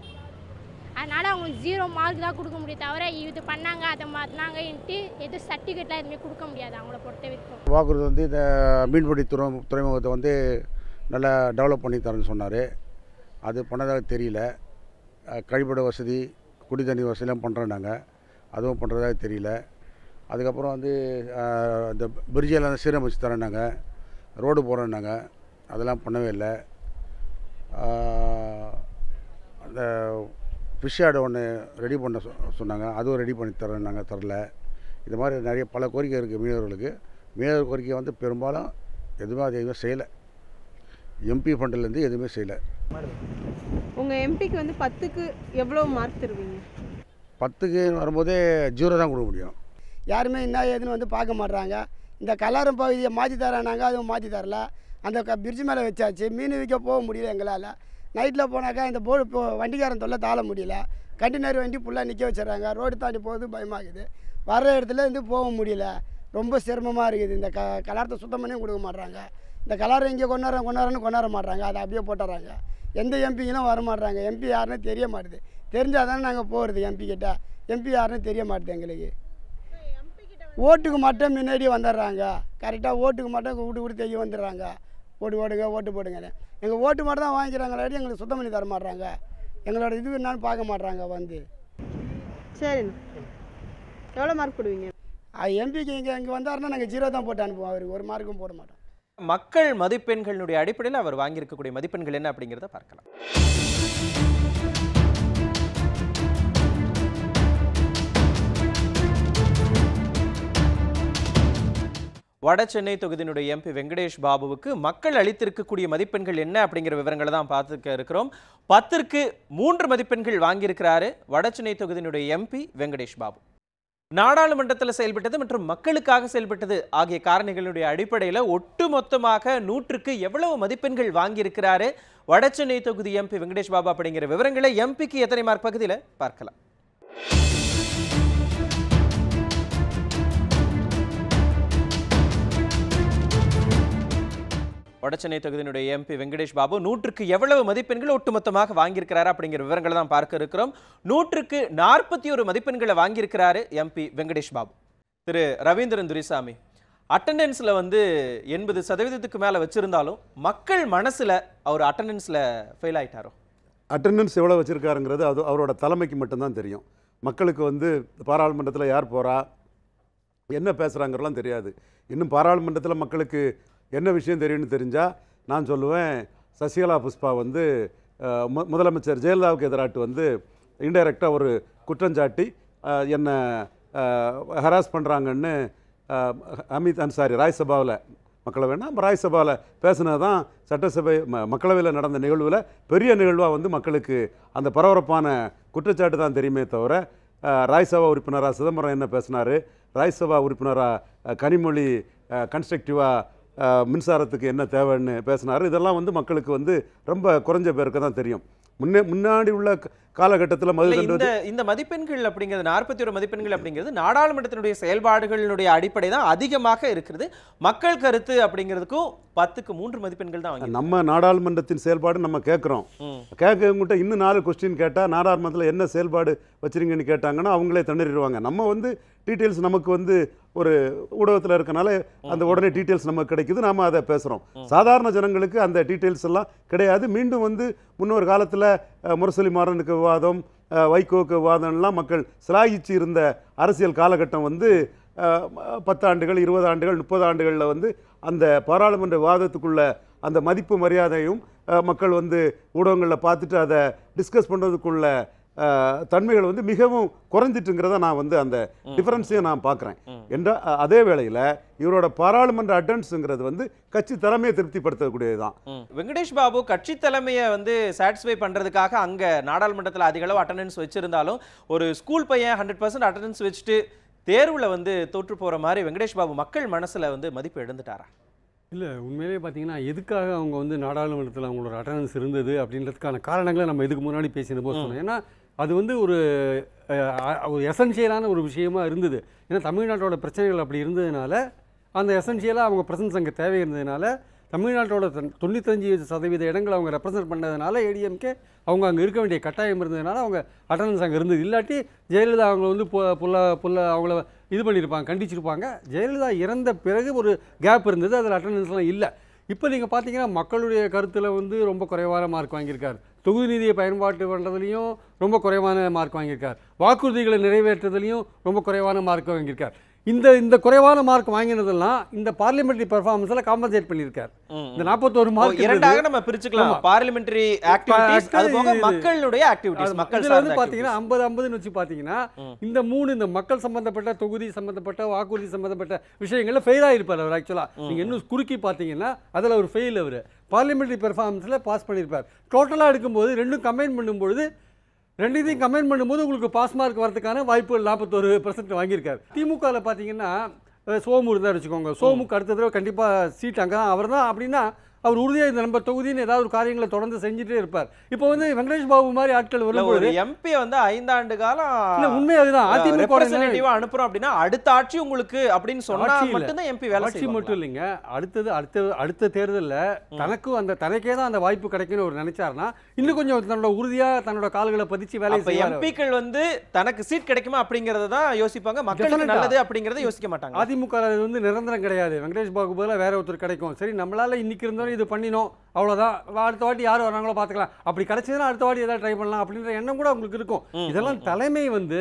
அதனால் அவங்க ஜீரோ மார்க் தான் கொடுக்க முடியும் தவிர இது பண்ணாங்க அதை மாற்றினாங்கன்ட்டு எதுவும் சர்டிஃபிகேட்லாம் எதுவுமே கொடுக்க முடியாது அவங்கள பொறுத்த வரைக்கும் வாக்குறது வந்து இந்த மீன்பிடி துறை துறைமுகத்தை வந்து நல்லா டெவலப் பண்ணி தரேன்னு சொன்னார் அது பண்ணதாக தெரியல கழிப்பிட வசதி குடி தண்ணி வசதிலாம் பண்ணுறோம் நாங்கள் அதுவும் பண்ணுறதா தெரியல அதுக்கப்புறம் வந்து இந்த பிரிட்ஜெல்லாம் சீரமைச்சு தரேன் நாங்கள் ரோடு போகிறோம் நாங்கள் அதெல்லாம் பண்ணவே இல்லை அந்த ஃபிஷ் ஆடு ஒன்று ரெடி பண்ண சொன்னாங்க அதுவும் ரெடி பண்ணி தரேன் நாங்கள் தரல இது மாதிரி நிறைய பல கோரிக்கை இருக்குது மீனவர்களுக்கு மீனவர் கோரிக்கை வந்து பெரும்பாலும் எதுவுமே அது எதுவுமே செய்யலை எம்பி ஃபண்டிலேருந்து எதுவுமே செய்யலை உங்கள் எம்பிக்கு வந்து பத்துக்கு எவ்வளோ மார்க் தருவீங்க பத்துக்கு வரும்போதே ஜீரோ தான் கொடுக்க முடியும் யாருமே என்ன ஏதுன்னு வந்து பார்க்க மாட்றாங்க இந்த கலாரம் பகுதியை மாற்றி தரானாங்க அதுவும் மாற்றி தரல அந்த க பிரிட்ஜு மேலே வச்சாச்சு மீன் விற்க போக முடியல எங்களால் நைட்டில் போனாக்கா இந்த போர்டு இப்போ வண்டிக்காரன் தொல்லை தாழ முடியல கண்டினர் வண்டி ஃபுல்லாக நிற்க வச்சிடறாங்க ரோடு தாண்டி போகிறது பயமாகுது வர்ற இடத்துல இருந்து போக முடியல ரொம்ப சிரமமாக இருக்குது இந்த க கலாரத்தை சுத்தம் பண்ணியும் கொடுக்க மாட்றாங்க இந்த கலாரம் இங்கே கொண்டாடுறேன் கொண்டாடுறேன்னு கொண்டாட மாட்றாங்க அதை அப்படியே போட்டுறாங்க எந்த எம்பிங்களும் வரமாட்றாங்க எம்பி யாருன்னு தெரிய மாட்டுது தெரிஞ்சால் தானே நாங்கள் போகிறது எம்பி கிட்டே எம்பி யாருன்னு தெரிய மாட்டுது எங்களுக்கு ஓட்டுக்கு மட்டும் முன்னாடி வந்துடுறாங்க கரெக்டாக ஓட்டுக்கு மட்டும் விட்டு விட்டு தெரிய வந்துடுறாங்க ஓட்டு ஓடுங்க ஓட்டு போடுங்கன்னு எங்கள் ஓட்டு மட்டும் தான் வாங்கிக்கிறாங்க எங்களுக்கு சுத்தம் பண்ணி தர மாட்றாங்க எங்களோட இது என்னன்னு பார்க்க மாட்றாங்க வந்து சரிண்ணா எவ்வளோ மார்க் போடுவீங்க எம்பிக்கு இங்கே இங்கே வந்தாருன்னா நாங்கள் ஜீரோ தான் போட்டு அனுப்புவோம் அவருக்கு ஒரு மார்க்கும் போட மாட்டோம் மக்கள் மதிப்பெண்களுடைய அடிப்படையில் அவர் வாங்கியிருக்கக்கூடிய மதிப்பெண்கள் என்ன அப்படிங்கிறத பார்க்கலாம் வட சென்னை தொகுதியினுடைய எம்பி வெங்கடேஷ் பாபுவுக்கு மக்கள் அளித்திருக்கக்கூடிய மதிப்பெண்கள் என்ன அப்படிங்கிற விவரங்களை தான் பார்த்துக்க இருக்கிறோம் பத்திற்கு மூன்று மதிப்பெண்கள் வாங்கியிருக்கிறாரு வட சென்னை தொகுதியினுடைய எம்பி வெங்கடேஷ் பாபு நாடாளுமன்றத்தில் செயல்பட்டது மற்றும் மக்களுக்காக செயல்பட்டது ஆகிய காரணிகளுடைய அடிப்படையில் ஒட்டுமொத்தமாக நூற்றுக்கு எவ்வளவு மதிப்பெண்கள் வாங்கியிருக்கிறாரு வடசென்னை தொகுதி எம்பி வெங்கடேஷ் பாபா அப்படிங்கிற விவரங்களை எம்பிக்கு எத்தனை மார்க் பகுதியில் பார்க்கலாம் வடச்சென்னை தொகுதியினுடைய எம்பி வெங்கடேஷ் பாபு நூற்றுக்கு எவ்வளவு மதிப்பெண்கள் ஒட்டுமொத்தமாக வாங்கியிருக்கிறாரு அப்படிங்கிற விவரங்களை தான் பார்க்க இருக்கிறோம் நூற்றுக்கு நாற்பத்தி ஒரு மதிப்பெண்களை வாங்கியிருக்கிறாரு எம்பி வெங்கடேஷ் பாபு திரு ரவீந்திரன் துரிசாமி அட்டண்டன்ஸில் வந்து எண்பது சதவீதத்துக்கு மேலே வச்சுருந்தாலும் மக்கள் மனசில் அவர் அட்டண்டன்ஸில் ஃபெயில் ஆகிட்டாரோ அட்டண்டன்ஸ் எவ்வளோ வச்சுருக்காருங்கிறது அது அவரோட தலைமைக்கு மட்டும்தான் தெரியும் மக்களுக்கு வந்து பாராளுமன்றத்தில் யார் போகிறா என்ன பேசுகிறாங்கிறலாம் தெரியாது இன்னும் பாராளுமன்றத்தில் மக்களுக்கு என்ன விஷயம் தெரியும்னு தெரிஞ்சால் நான் சொல்லுவேன் சசிகலா புஷ்பா வந்து மு முதலமைச்சர் ஜெயலலிதாவுக்கு எதிராட்டு வந்து இன்டைரக்டாக ஒரு குற்றஞ்சாட்டி என்னை ஹராஸ் பண்ணுறாங்கன்னு அமித் அன்சாரி ராஜ்சபாவில் மக்களவைனா ராஜ்சபாவில் பேசினது தான் சட்டசபை ம மக்களவையில் நடந்த நிகழ்வில் பெரிய நிகழ்வாக வந்து மக்களுக்கு அந்த பரபரப்பான குற்றச்சாட்டு தான் தெரியுமே தவிர ராஜ்சபா உறுப்பினராக சிதம்பரம் என்ன பேசினார் ராஜ்சபா உறுப்பினராக கனிமொழி கன்ஸ்ட்ரக்டிவாக மின்சாரத்துக்கு என்ன தேவைன்னு பேசினார் இதெல்லாம் வந்து மக்களுக்கு வந்து ரொம்ப குறைஞ்ச பேருக்கு தான் தெரியும் முன்னே முன்னாடி உள்ள காலகட்டத்தில் மது இந்த மதிப்பெண்கள் அப்படிங்கிறது நாற்பத்தி ஒரு மதிப்பெண்கள் அப்படிங்கிறது நாடாளுமன்றத்தினுடைய செயல்பாடுகளினுடைய அடிப்படை தான் அதிகமாக இருக்கிறது மக்கள் கருத்து அப்படிங்கிறதுக்கும் பத்துக்கு மூன்று மதிப்பெண்கள் தான் நம்ம நாடாளுமன்றத்தின் செயல்பாடு நம்ம கேட்குறோம் கேட்கவங்கிட்ட இன்னும் நாலு கொஸ்டின் கேட்டால் நாடாளுமன்றத்தில் என்ன செயல்பாடு வச்சுருங்கன்னு கேட்டாங்கன்னா அவங்களே தண்டறிடுவாங்க நம்ம வந்து டீட்டெயில்ஸ் நமக்கு வந்து ஒரு ஊடகத்தில் இருக்கனால அந்த உடனே டீட்டெயில்ஸ் நமக்கு கிடைக்குது நாம் அதை பேசுகிறோம் சாதாரண ஜனங்களுக்கு அந்த டீட்டெயில்ஸ் எல்லாம் கிடையாது மீண்டும் வந்து முன்னொரு காலத்தில் முரசொலி மாறனுக்கு விவாதம் வைகோக்கு விவாதம்லாம் மக்கள் சிலாகிச்சு இருந்த அரசியல் காலகட்டம் வந்து பத்தாண்டுகள் இருபது ஆண்டுகள் முப்பது ஆண்டுகளில் வந்து அந்த பாராளுமன்ற விவாதத்துக்குள்ள அந்த மதிப்பு மரியாதையும் மக்கள் வந்து ஊடகங்களில் பார்த்துட்டு அதை டிஸ்கஸ் பண்ணுறதுக்குள்ள தன்மைகள் வந்து மிகவும் குறைஞ்சிட்டுங்கிறத நான் வந்து அந்த டிஃபரன்ஸையும் நான் பார்க்குறேன் என்ற அதே வேளையில் இவரோட பாராளுமன்ற அட்டன்ஸுங்கிறது வந்து கட்சி தலைமையை திருப்திப்படுத்தக்கூடியது தான் வெங்கடேஷ் பாபு கட்சி தலைமையை வந்து சாட்டிஸ்ஃபை பண்ணுறதுக்காக அங்கே நாடாளுமன்றத்தில் அதிக அளவு அட்டண்டன்ஸ் வச்சுருந்தாலும் ஒரு ஸ்கூல் பையன் ஹண்ட்ரட் பர்சன்ட் அட்டண்டன்ஸ் வச்சுட்டு தேர்வில் வந்து தோற்று போகிற மாதிரி வெங்கடேஷ் பாபு மக்கள் மனசில் வந்து மதிப்பு எழுந்துட்டாரா இல்லை உண்மையிலே பார்த்தீங்கன்னா எதுக்காக அவங்க வந்து நாடாளுமன்றத்தில் அவங்களோட அட்டண்டன்ஸ் இருந்தது அப்படின்றதுக்கான காரணங்களை நம்ம இதுக்கு முன்னாடி போது சொன்னோம் ஏன்னா அது வந்து ஒரு ஒரு எசென்ஷியலான ஒரு விஷயமா இருந்தது ஏன்னா தமிழ்நாட்டோட பிரச்சனைகள் அப்படி இருந்ததுனால அந்த எசென்ஷியலாக அவங்க பிரசன்ஸ் அங்கே தேவை இருந்ததுனால தமிழ்நாட்டோட தொண்ணூத்தஞ்சு சதவீத இடங்களை அவங்க ரெப்ரசன்ட் பண்ணதுனால ஏடிஎம்கே அவங்க அங்கே இருக்க வேண்டிய கட்டாயம் இருந்ததுனால அவங்க அட்டண்டன்ஸ் அங்கே இருந்தது இல்லாட்டி ஜெயலலிதா அவங்கள வந்து புல்ல புல்ல அவங்கள இது பண்ணியிருப்பாங்க கண்டிச்சிருப்பாங்க ஜெயலலிதா இறந்த பிறகு ஒரு கேப் இருந்தது அதில் அட்டண்டன்ஸ்லாம் இல்லை இப்போ நீங்கள் பார்த்தீங்கன்னா மக்களுடைய கருத்தில் வந்து ரொம்ப குறைவான மார்க் வாங்கியிருக்கார் தொகுதி நிதியை பயன்பாட்டு பண்ணுறதுலையும் ரொம்ப குறைவான மார்க் வாங்கியிருக்கார் வாக்குறுதிகளை நிறைவேற்றுறதுலையும் ரொம்ப குறைவான மார்க் வாங்கியிருக்கார் இந்த இந்த குறைவான மார்க் வாங்கினதெல்லாம் இந்த பார்லிமெண்டரி பெர்ஃபார்மன்ஸ்ல காம்பன்சேட் பண்ணிருக்காரு இந்த ஒரு மார்க் இரண்டாக நம்ம பிரிச்சுக்கலாம் பார்லிமெண்ட்ரி மக்களுடைய ஆக்டிவிட்டிஸ் மக்கள் வந்து பாத்தீங்கன்னா ஐம்பது ஐம்பதுன்னு வச்சு பாத்தீங்கன்னா இந்த மூணு இந்த மக்கள் சம்பந்தப்பட்ட தொகுதி சம்பந்தப்பட்ட வாக்குறுதி சம்பந்தப்பட்ட விஷயங்கள்ல ஃபெயில் ஆயிருப்பார் அவர் ஆக்சுவலா நீங்க இன்னும் குறுக்கி பாத்தீங்கன்னா அதுல ஒரு ஃபெயில் அவர் பார்லிமெண்டரி பெர்ஃபார்மன்ஸ்ல பாஸ் பண்ணியிருப்பார் டோட்டலா எடுக்கும்போது ரெண்டும் கம்பைன் பண்ணும்பொழுது ரெண்டுத்தையும் கம்பைன் பண்ணும்போது உங்களுக்கு பாஸ் மார்க் வரதுக்கான வாய்ப்பு நாற்பத்தொரு பர்சன்ட் வாங்கியிருக்காரு திமுகவில் பார்த்தீங்கன்னா சோமு இருந்தால் வச்சுக்கோங்க சோமுக்கு அடுத்த தடவை கண்டிப்பாக சீட் அங்கே தான் அவர் தான் அப்படின்னா அவர் உறுதியாக இந்த நம்ம தொகுதின்னு ஏதாவது ஒரு காரியங்களை தொடர்ந்து செஞ்சுட்டே இருப்பார் இப்போ வந்து வெங்கடேஷ் பாபு மாதிரி ஆட்கள் வரும்போது எம்பி வந்து ஐந்தாண்டு காலம் இல்லை உண்மை அதுதான் அதிமுக அனுப்புறோம் அப்படின்னா அடுத்த ஆட்சி உங்களுக்கு அப்படின்னு சொன்னா மட்டும்தான் எம்பி வேலை ஆட்சி மட்டும் இல்லைங்க அடுத்தது அடுத்த அடுத்த தேர்தலில் தனக்கும் அந்த தனக்கே தான் அந்த வாய்ப்பு கிடைக்கும்னு ஒரு நினைச்சாருன்னா இன்னும் கொஞ்சம் தன்னோட உறுதியாக தன்னோட கால்களை பதிச்சு வேலை செய்ய எம்பிக்கள் வந்து தனக்கு சீட் கிடைக்குமா அப்படிங்கிறத தான் யோசிப்பாங்க மக்களுக்கு நல்லது அப்படிங்கிறத யோசிக்க மாட்டாங்க அதிமுக வந்து நிரந்தரம் கிடையாது வெங்கடேஷ் பாபு பதிலாக வேற ஒருத்தர் கிடைக்கும் சரி நம்மளால இன்னைக்கு இருந்தாலும் இது பண்ணினோம் அவ்வளோதான் அடுத்த வாட்டி யார் வராங்களோ பார்த்துக்கலாம் அப்படி கிடச்சதுன்னா அடுத்த வாட்டி எதாவது ட்ரை பண்ணலாம் அப்படின்ற எண்ணம் கூட உங்களுக்கு இருக்கும் இதெல்லாம் தலைமை வந்து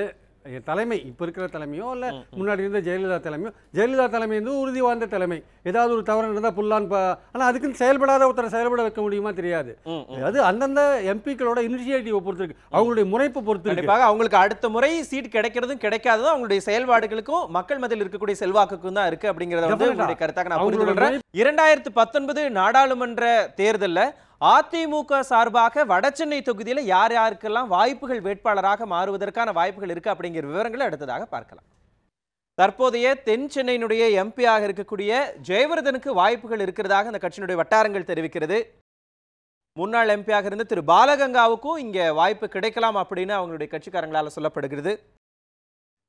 தலைமை இப்போ இருக்கிற தலைமையோ இல்லை முன்னாடி இருந்த ஜெயலலிதா தலைமையோ ஜெயலலிதா தலைமை வந்து உறுதி வாழ்ந்த தலைமை ஏதாவது ஒரு தவறு நடந்தால் புல்லான்னு ஆனால் அதுக்குன்னு செயல்படாத ஒருத்தர் செயல்பட வைக்க முடியுமா தெரியாது அது அந்தந்த எம்பிக்களோட இனிஷியேட்டிவை பொறுத்து இருக்கு அவங்களுடைய முனைப்பை பொறுத்து கண்டிப்பாக அவங்களுக்கு அடுத்த முறை சீட் கிடைக்கிறதும் கிடைக்காததும் அவங்களுடைய செயல்பாடுகளுக்கும் மக்கள் மத்தியில் இருக்கக்கூடிய செல்வாக்குக்கும் தான் இருக்கு அப்படிங்கிறத வந்து கருத்தாக நான் இரண்டாயிரத்து பத்தொன்பது நாடாளுமன்ற தேர்தலில் அதிமுக சார்பாக வடசென்னை தொகுதியில் யார் யாருக்கெல்லாம் வாய்ப்புகள் வேட்பாளராக மாறுவதற்கான வாய்ப்புகள் இருக்குது அப்படிங்கிற விவரங்களை அடுத்ததாக பார்க்கலாம் தற்போதைய தென் சென்னையினுடைய எம்பியாக இருக்கக்கூடிய ஜெயவர்தனுக்கு வாய்ப்புகள் இருக்கிறதாக அந்த கட்சியினுடைய வட்டாரங்கள் தெரிவிக்கிறது முன்னாள் எம்பியாக இருந்த திரு பாலகங்காவுக்கும் இங்கே வாய்ப்பு கிடைக்கலாம் அப்படின்னு அவங்களுடைய கட்சிக்காரங்களால் சொல்லப்படுகிறது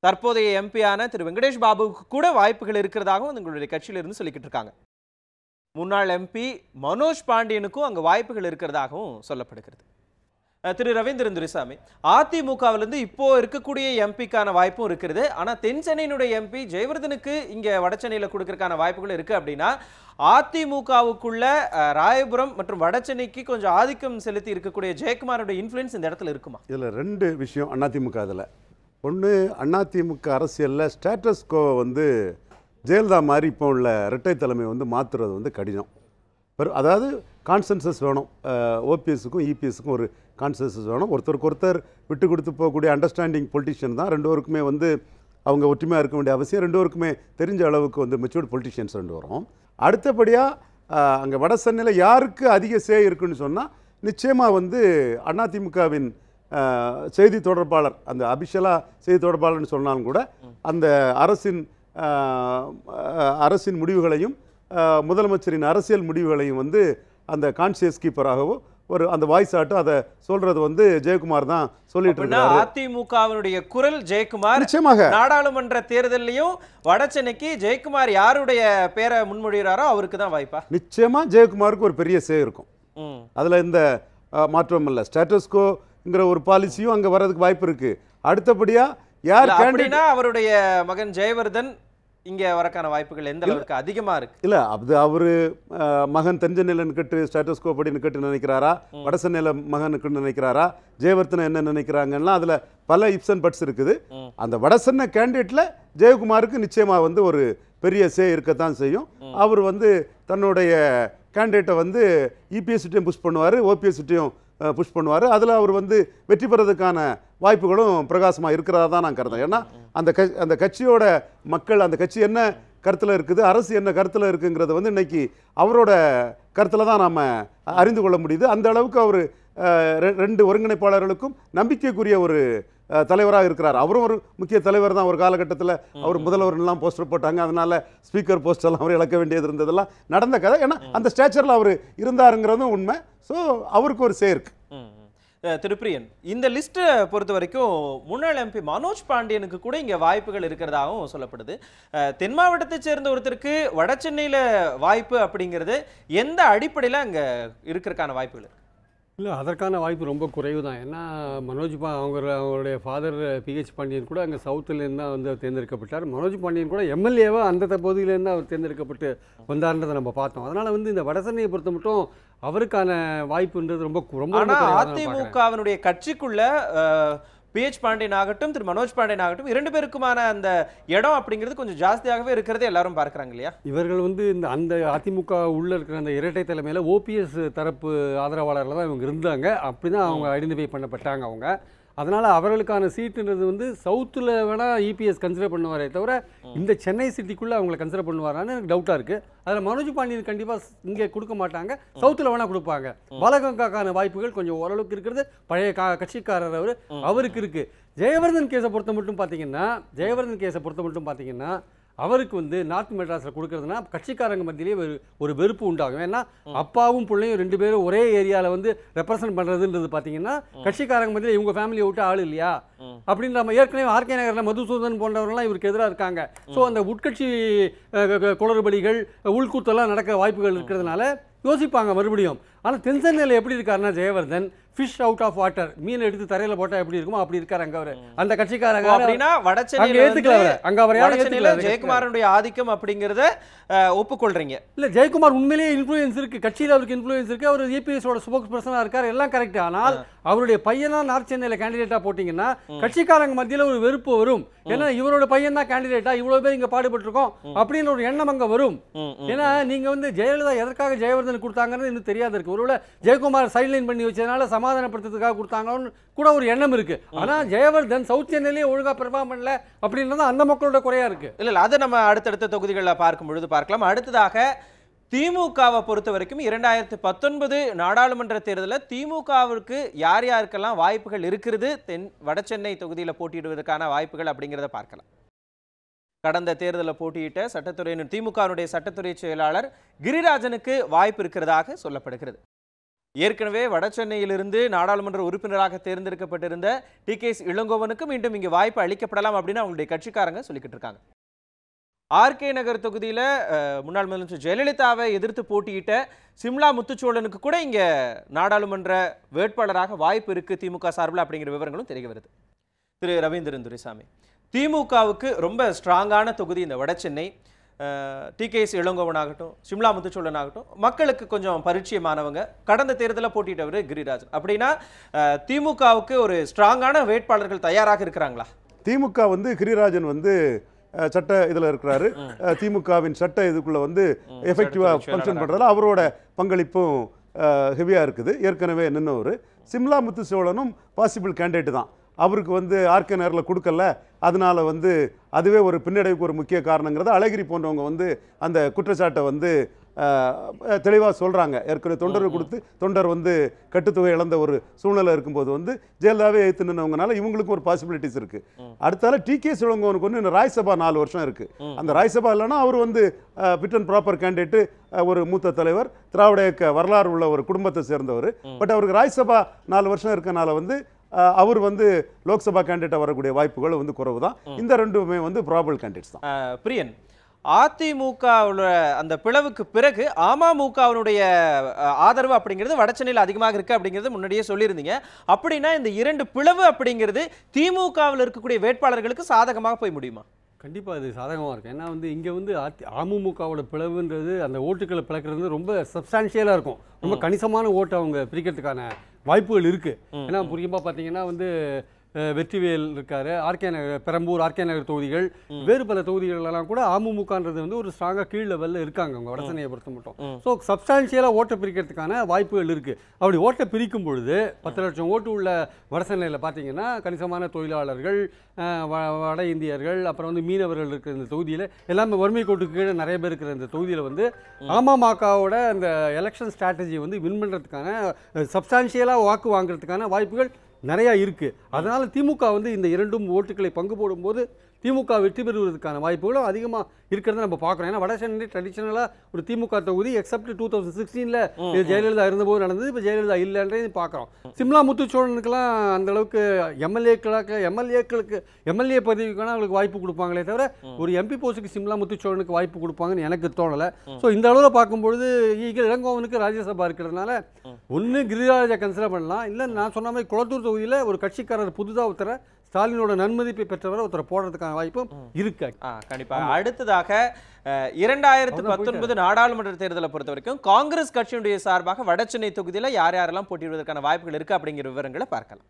தற்போதைய எம்பியான திரு வெங்கடேஷ் பாபுவுக்கு கூட வாய்ப்புகள் இருக்கிறதாகவும் எங்களுடைய கட்சியிலிருந்து சொல்லிக்கிட்டு இருக்காங்க முன்னாள் எம்பி மனோஜ் பாண்டியனுக்கும் அங்கே வாய்ப்புகள் இருக்கிறதாகவும் சொல்லப்படுகிறது திரு ரவீந்திரன் துரைசாமி அதிமுகவிலிருந்து இப்போ இருக்கக்கூடிய எம்பிக்கான வாய்ப்பும் இருக்கிறது ஆனால் சென்னையினுடைய எம்பி ஜெயவர்தனுக்கு இங்கே சென்னையில் கொடுக்கறதுக்கான வாய்ப்புகள் இருக்குது அப்படின்னா அதிமுகவுக்குள்ள ராயபுரம் மற்றும் வட சென்னைக்கு கொஞ்சம் ஆதிக்கம் செலுத்தி இருக்கக்கூடிய ஜெயக்குமாரோட இன்ஃப்ளூயன்ஸ் இந்த இடத்துல இருக்குமா இதில் ரெண்டு விஷயம் அதிமுக இதில் ஒன்று அதிமுக அரசியலில் ஸ்டேட்டஸ் வந்து ஜெயலலிதா மாதிரி இப்போ உள்ள இரட்டை தலைமை வந்து மாற்றுறது வந்து கடினம் பெரும் அதாவது கான்சன்சஸ் வேணும் ஓபிஎஸ்க்கும் இபிஎஸ்க்கும் e ஒரு கான்சன்சஸ் வேணும் ஒருத்தருக்கு ஒருத்தர் விட்டு கொடுத்து போகக்கூடிய அண்டர்ஸ்டாண்டிங் பொலிட்டிஷியன் தான் ரெண்டு பேருக்குமே வந்து அவங்க ஒற்றுமையாக இருக்க வேண்டிய அவசியம் ரெண்டு பேருக்குமே தெரிஞ்ச அளவுக்கு வந்து மெச்சூர்ட் பொலிட்டிஷியன்ஸ் ரெண்டு வரும் அடுத்தபடியாக அங்கே வட சென்னையில் யாருக்கு அதிக சே இருக்குன்னு சொன்னால் நிச்சயமாக வந்து அதிமுகவின் செய்தி தொடர்பாளர் அந்த அபிஷலா செய்தி தொடர்பாளர்னு சொன்னாலும் கூட அந்த அரசின் அரசின் முடிவுகளையும் முதலமைச்சரின் அரசியல் முடிவுகளையும் வந்து அந்த கான்சியஸ் கீப்பராகவும் ஒரு அந்த வாய்ஸ் ஆட்டும் அதை சொல்றது வந்து ஜெயக்குமார் தான் சொல்லிட்டு இருக்காரு அதிமுகவினுடைய குரல் ஜெயக்குமார் நிச்சயமாக நாடாளுமன்ற தேர்தலையும் வட சென்னைக்கு ஜெயக்குமார் யாருடைய பேரை முன்மொழிகிறாரோ அவருக்கு தான் வாய்ப்பா நிச்சயமா ஜெயக்குமாருக்கு ஒரு பெரிய சே இருக்கும் அதுல இந்த மாற்றம் இல்லை ஸ்டேட்டஸ்கோங்கிற ஒரு பாலிசியும் அங்கே வர்றதுக்கு வாய்ப்பு இருக்கு அடுத்தபடியாக யார் அப்படின்னா அவருடைய மகன் ஜெயவர்தன் இங்கே வரக்கான வாய்ப்புகள் எந்த அளவுக்கு அதிகமாக இருக்கு இல்லை அது அவர் மகன் தஞ்சநிலை நிக்கட்டு ஸ்டேட்டஸ்கோ படி கட்டு நினைக்கிறாரா வடசநிலை மகன் நிக்கட்டு நினைக்கிறாரா ஜெயவர்த்தனை என்ன நினைக்கிறாங்கன்னா அதில் பல இப்ஸ் அண்ட் பட்ஸ் இருக்குது அந்த வடசென்ன கேண்டிடேட்ல ஜெயக்குமாருக்கு நிச்சயமாக வந்து ஒரு பெரிய சே இருக்கத்தான் செய்யும் அவர் வந்து தன்னுடைய கேண்டிடேட்டை வந்து இபிஎஸ்சிட்டையும் e புஷ் பண்ணுவார் ஓபிஎஸ்சிட்டையும் புஷ் பண்ணுவார் அதில் அவர் வந்து வெற்றி பெறதுக்கான வாய்ப்புகளும் பிரகாசமாக இருக்கிறதா தான் நான் கருதேன் ஏன்னா அந்த க அந்த கட்சியோட மக்கள் அந்த கட்சி என்ன கருத்தில் இருக்குது அரசு என்ன கருத்தில் இருக்குங்கிறத வந்து இன்றைக்கி அவரோட கருத்தில் தான் நாம் அறிந்து கொள்ள முடியுது அந்த அளவுக்கு அவர் ரெண்டு ஒருங்கிணைப்பாளர்களுக்கும் நம்பிக்கைக்குரிய ஒரு தலைவராக இருக்கிறார் அவரும் ஒரு முக்கிய தலைவர் தான் ஒரு காலகட்டத்தில் அவர் முதல்வர்லாம் போஸ்டர் போட்டாங்க அதனால ஸ்பீக்கர் போஸ்டர்லாம் அவர் இழக்க வேண்டியது இருந்ததெல்லாம் நடந்த கதை ஏன்னா அந்த ஸ்டேச்சரில் அவர் இருந்தாருங்கிறதும் உண்மை ஸோ அவருக்கு ஒரு சேர்க்கு திருப்பிரியன் இந்த லிஸ்ட்டை பொறுத்த வரைக்கும் முன்னாள் எம்பி மனோஜ் பாண்டியனுக்கு கூட இங்கே வாய்ப்புகள் இருக்கிறதாகவும் சொல்லப்படுது தென் மாவட்டத்தை சேர்ந்த ஒருத்தருக்கு வட சென்னையில் வாய்ப்பு அப்படிங்கிறது எந்த அடிப்படையில் அங்கே இருக்கிறதுக்கான வாய்ப்புகள் இருக்குது இல்லை அதற்கான வாய்ப்பு ரொம்ப குறைவு தான் ஏன்னா மனோஜ் பா அவங்க அவங்களுடைய ஃபாதர் பிஹெச் பாண்டியன் கூட அங்கே சவுத்துலேருந்து தான் வந்து தேர்ந்தெடுக்கப்பட்டார் மனோஜ் பாண்டியன் கூட எம்எல்ஏவாக அந்த பகுதியிலேருந்து அவர் தேர்ந்தெடுக்கப்பட்டு வந்தார்ன்றதை நம்ம பார்த்தோம் அதனால் வந்து இந்த வடசென்னையை பொறுத்த மட்டும் அவருக்கான வாய்ப்புன்றது ரொம்ப ரொம்ப அதிமுகவினுடைய கட்சிக்குள்ள பிஹெச் பாண்டியன் ஆகட்டும் திரு மனோஜ் பாண்டியன் ஆகட்டும் இரண்டு பேருக்குமான அந்த இடம் அப்படிங்கிறது கொஞ்சம் ஜாஸ்தியாகவே இருக்கிறதே எல்லாரும் பார்க்குறாங்க இல்லையா இவர்கள் வந்து இந்த அந்த அதிமுக உள்ள இருக்கிற அந்த இரட்டை தலைமையில் ஓபிஎஸ் தரப்பு ஆதரவாளர்கள் தான் இவங்க இருந்தாங்க அப்படி தான் அவங்க ஐடென்டிஃபை பண்ணப்பட்டாங்க அவங்க அதனால் அவர்களுக்கான சீட்டுன்றது வந்து சவுத்தில் வேணால் இபிஎஸ் e கன்சிடர் பண்ணுவாரே தவிர இந்த சென்னை சிட்டிக்குள்ளே அவங்களை கன்சிடர் பண்ணுவாரான்னு எனக்கு டவுட்டாக இருக்குது அதில் மனோஜ் பாண்டியன் கண்டிப்பாக இங்கே கொடுக்க மாட்டாங்க சவுத்தில் வேணால் கொடுப்பாங்க பாலகங்காக்கான வாய்ப்புகள் கொஞ்சம் ஓரளவுக்கு இருக்கிறது பழைய கா கட்சிக்காரர் அவர் அவருக்கு இருக்குது ஜெயவர்தன் கேஸை பொறுத்த மட்டும் பார்த்தீங்கன்னா ஜெயவர்தன் கேஸை பொறுத்த மட்டும் பார்த்தீங்கன்னா அவருக்கு வந்து நார்த் மெட்ராஸில் கொடுக்கறதுனா கட்சிக்காரங்க மத்தியிலேயே ஒரு ஒரு வெறுப்பு உண்டாகும் ஏன்னா அப்பாவும் பிள்ளையும் ரெண்டு பேரும் ஒரே ஏரியாவில் வந்து ரெப்ரசன்ட் பண்ணுறதுன்றது பார்த்தீங்கன்னா கட்சிக்காரங்க மத்தியில் இவங்க ஃபேமிலியை விட்டு ஆள் இல்லையா அப்படின்ற நம்ம ஏற்கனவே ஆர்கே நகரில் மதுசூதன் போன்றவர்கள்லாம் இவருக்கு எதிராக இருக்காங்க ஸோ அந்த உட்கட்சி குளறுபடிகள் உள்கூத்தெல்லாம் நடக்க வாய்ப்புகள் இருக்கிறதுனால யோசிப்பாங்க மறுபடியும் ஆனால் தென்சென்னையில் எப்படி இருக்காருன்னா Jayavardhan fish out of water மீன் எடுத்து தரையில போட்டா எப்படி இருக்குமோ அப்படி இருக்காரு அங்க அவரு அந்த கட்சிக்காரங்க அப்படின்னா வடச்சென்னை ஏத்துக்கல அங்க அவர் ஜெயக்குமாரனுடைய ஆதிக்கம் அப்படிங்கறத ஒப்புக்கொள்றீங்க இல்ல ஜெயக்குமார் உண்மையிலேயே இன்ஃபுளுயன்ஸ் இருக்கு கட்சியில அவருக்கு இன்ஃபுளுயன்ஸ் இருக்கு அவர் ஏபிஎஸோட ஸ்போக்ஸ் பர்சனா இருக்காரு எல்லாம் கரெக்ட் ஆனால் அவருடைய பையனா நார்த் சென்னையில கேண்டிடேட்டா போட்டீங்கன்னா கட்சிக்காரங்க மத்தியில ஒரு வெறுப்பு வரும் ஏன்னா இவரோட பையன் தான் கேண்டிடேட்டா இவ்வளவு பேர் இங்க பாடுபட்டு இருக்கோம் அப்படின்னு ஒரு எண்ணம் அங்க வரும் ஏன்னா நீங்க வந்து ஜெயலலிதா எதற்காக ஜெயவர்தன் கொடுத்தாங்கன்னு இன்னும் தெரியாது இருக்கு ஒருவேளை ஜெயக்குமார் லைன் பண்ணி வச்சதுனால சம சமாதானப்படுத்துறதுக்காக கொடுத்தாங்களோன்னு கூட ஒரு எண்ணம் இருக்கு ஆனால் ஜெயவர்தன் சவுத் சென்னையிலேயே ஒழுங்காக பெர்ஃபார்ம் பண்ணல அப்படின்றது அந்த மக்களோட குறையா இருக்கு இல்ல இல்ல அதை நம்ம அடுத்தடுத்த தொகுதிகளில் பார்க்கும் பொழுது பார்க்கலாம் அடுத்ததாக திமுகவை பொறுத்த வரைக்கும் இரண்டாயிரத்தி பத்தொன்பது நாடாளுமன்ற தேர்தலில் திமுகவிற்கு யார் யாருக்கெல்லாம் வாய்ப்புகள் இருக்கிறது தென் வடசென்னை தொகுதியில் போட்டியிடுவதற்கான வாய்ப்புகள் அப்படிங்கிறத பார்க்கலாம் கடந்த தேர்தலில் போட்டியிட்ட சட்டத்துறையினர் திமுகவினுடைய சட்டத்துறை செயலாளர் கிரிராஜனுக்கு வாய்ப்பு இருக்கிறதாக சொல்லப்படுகிறது ஏற்கனவே வட சென்னையிலிருந்து நாடாளுமன்ற உறுப்பினராக தேர்ந்தெடுக்கப்பட்டிருந்த டி கே இளங்கோவனுக்கு மீண்டும் இங்கே வாய்ப்பு அளிக்கப்படலாம் அப்படின்னு அவங்களுடைய கட்சிக்காரங்க சொல்லிக்கிட்டு இருக்காங்க ஆர்கே நகர் தொகுதியில் முன்னாள் முதலமைச்சர் ஜெயலலிதாவை எதிர்த்து போட்டியிட்ட சிம்லா முத்துச்சோழனுக்கு கூட இங்கே நாடாளுமன்ற வேட்பாளராக வாய்ப்பு இருக்குது திமுக சார்பில் அப்படிங்கிற விவரங்களும் தெரிய வருது திரு ரவீந்திரன் துரைசாமி திமுகவுக்கு ரொம்ப ஸ்ட்ராங்கான தொகுதி இந்த வடசென்னை டிகேஎஸ் இளங்கோவனாகட்டும் சிம்லா முத்துச்சோழன் ஆகட்டும் மக்களுக்கு கொஞ்சம் பரிச்சயமானவங்க கடந்த தேர்தலில் போட்டிட்டவர் கிரிராஜன் அப்படின்னா திமுகவுக்கு ஒரு ஸ்ட்ராங்கான வேட்பாளர்கள் தயாராக இருக்கிறாங்களா திமுக வந்து கிரிராஜன் வந்து சட்ட இதில் இருக்கிறாரு திமுகவின் சட்ட இதுக்குள்ளே வந்து எஃபெக்டிவாக ஃபங்க்ஷன் பண்ணுறதுல அவரோட பங்களிப்பும் ஹெவியாக இருக்குது ஏற்கனவே நின்னவர் சிம்லா முத்து சோழனும் பாசிபிள் கேண்டிடேட் தான் அவருக்கு வந்து ஆர்க்க நேரில் கொடுக்கல அதனால் வந்து அதுவே ஒரு பின்னடைவுக்கு ஒரு முக்கிய காரணங்கிறது அழகிரி போன்றவங்க வந்து அந்த குற்றச்சாட்டை வந்து தெளிவாக சொல்கிறாங்க ஏற்கனவே தொண்டர் கொடுத்து தொண்டர் வந்து கட்டுத்தொகை இழந்த ஒரு சூழ்நிலை இருக்கும்போது வந்து ஜெயலலிதாவே எடுத்து இவங்களுக்கும் ஒரு பாசிபிலிட்டிஸ் இருக்குது அடுத்தால டி கே சிவங்கவனுக்கு வந்து இன்னும் ராஜ்சபா நாலு வருஷம் இருக்குது அந்த ராஜ்சபா இல்லைன்னா அவர் வந்து பிட் அண்ட் ப்ராப்பர் கேண்டிடேட்டு ஒரு மூத்த தலைவர் திராவிட இயக்க வரலாறு உள்ள ஒரு குடும்பத்தை சேர்ந்தவர் பட் அவருக்கு ராஜ்சபா நாலு வருஷம் இருக்கனால வந்து அவர் வந்து லோக்சபா கேண்டிடேட்டாக வரக்கூடிய வாய்ப்புகள் வந்து குறவு தான் இந்த ரெண்டுமே வந்து ப்ராபிள் கேண்டிடேட்ஸ் தான் பிரியன் அதிமுகவோட அந்த பிளவுக்கு பிறகு அமமுகவினுடைய ஆதரவு அப்படிங்கிறது வடச்சென்னையில் அதிகமாக இருக்கு அப்படிங்கிறது முன்னாடியே சொல்லியிருந்தீங்க அப்படின்னா இந்த இரண்டு பிளவு அப்படிங்கிறது திமுகவில் இருக்கக்கூடிய வேட்பாளர்களுக்கு சாதகமாக போய் முடியுமா கண்டிப்பாக அது சாதகமாக இருக்கும் ஏன்னா வந்து இங்கே வந்து அதி அமமுகவோட பிளவுன்றது அந்த ஓட்டுகளை பிளக்கிறது ரொம்ப சப்ஸ்டான்ஷியலாக இருக்கும் ரொம்ப கணிசமான ஓட்டை அவங்க பிரிக்கிறதுக்கான வாய்ப்புகள் இருக்குது ஏன்னா முக்கியமாக பார்த்தீங்கன்னா வந்து வெற்றிவேல் இருக்காரு ஆர்கே நகர் பெரம்பூர் ஆர்கே நகர் தொகுதிகள் வேறு பல தொகுதிகளெல்லாம் கூட அமமுகன்றது வந்து ஒரு ஸ்ட்ராங்காக கீழ் லெவலில் இருக்காங்க அவங்க வடசனையை பொறுத்த மட்டும் ஸோ சப்ஸ்டான்ஷியலாக ஓட்டை பிரிக்கிறதுக்கான வாய்ப்புகள் இருக்குது அப்படி ஓட்டை பிரிக்கும் பொழுது பத்து லட்சம் ஓட்டு உள்ள வடசனையில் பார்த்தீங்கன்னா கணிசமான தொழிலாளர்கள் வட இந்தியர்கள் அப்புறம் வந்து மீனவர்கள் இருக்கிற இந்த தொகுதியில் எல்லாமே வறுமை கோட்டுக்கு கீழே நிறைய பேர் இருக்கிற இந்த தொகுதியில் வந்து அமமுகவோட அந்த எலெக்ஷன் ஸ்ட்ராட்டஜி வந்து வின் பண்ணுறதுக்கான சப்ஸ்டான்ஷியலாக வாக்கு வாங்குறதுக்கான வாய்ப்புகள் நிறையா இருக்குது அதனால் திமுக வந்து இந்த இரண்டும் ஓட்டுக்களை பங்கு போடும்போது திமுக வெற்றி பெறுவதற்கான வாய்ப்புகளும் அதிகமாக இருக்கிறத நம்ம பார்க்குறோம் ஏன்னா வட சென்னை ட்ரெடிஷனலாக ஒரு திமுக தொகுதி எக்ஸப்ட் டூ தௌசண்ட் சிக்ஸ்டீனில் ஜெயலலிதா இருந்தபோது நடந்தது இப்போ ஜெயலலிதா இல்லைன்றது பார்க்குறோம் சிம்லா முத்துச்சோழனுக்கெல்லாம் அந்த அளவுக்கு எம்எல்ஏக்களாக எம்எல்ஏக்களுக்கு எம்எல்ஏ பதவிக்கான அவங்களுக்கு வாய்ப்பு கொடுப்பாங்களே தவிர ஒரு எம்பி போஸ்ட்டுக்கு சிம்லா முத்துச்சோழனுக்கு வாய்ப்பு கொடுப்பாங்கன்னு எனக்கு தோணலை ஸோ இந்த அளவில் பார்க்கும்பொழுது ஈகல் இளங்கோவனுக்கு ராஜ்யசபா இருக்கிறதுனால ஒன்று கிரிராஜா கன்சிடர் பண்ணலாம் இல்லை நான் சொன்ன மாதிரி குளத்தூர் தொகுதியில் ஒரு கட்சிக்காரர் புதுதாக ஒருத்தரை ஸ்டாலினோட நன்மதிப்பை பெற்றவரை ஒருத்தரை போடுறதுக்கான வாய்ப்பும் இருக்கு அடுத்ததாக பத்தொன்பது நாடாளுமன்ற தேர்தலை பொறுத்த வரைக்கும் காங்கிரஸ் கட்சியினுடைய சார்பாக வடசென்னை தொகுதியில் யார் யாரெல்லாம் போட்டியிடுவதற்கான வாய்ப்புகள் இருக்கு அப்படிங்கிற விவரங்களை பார்க்கலாம்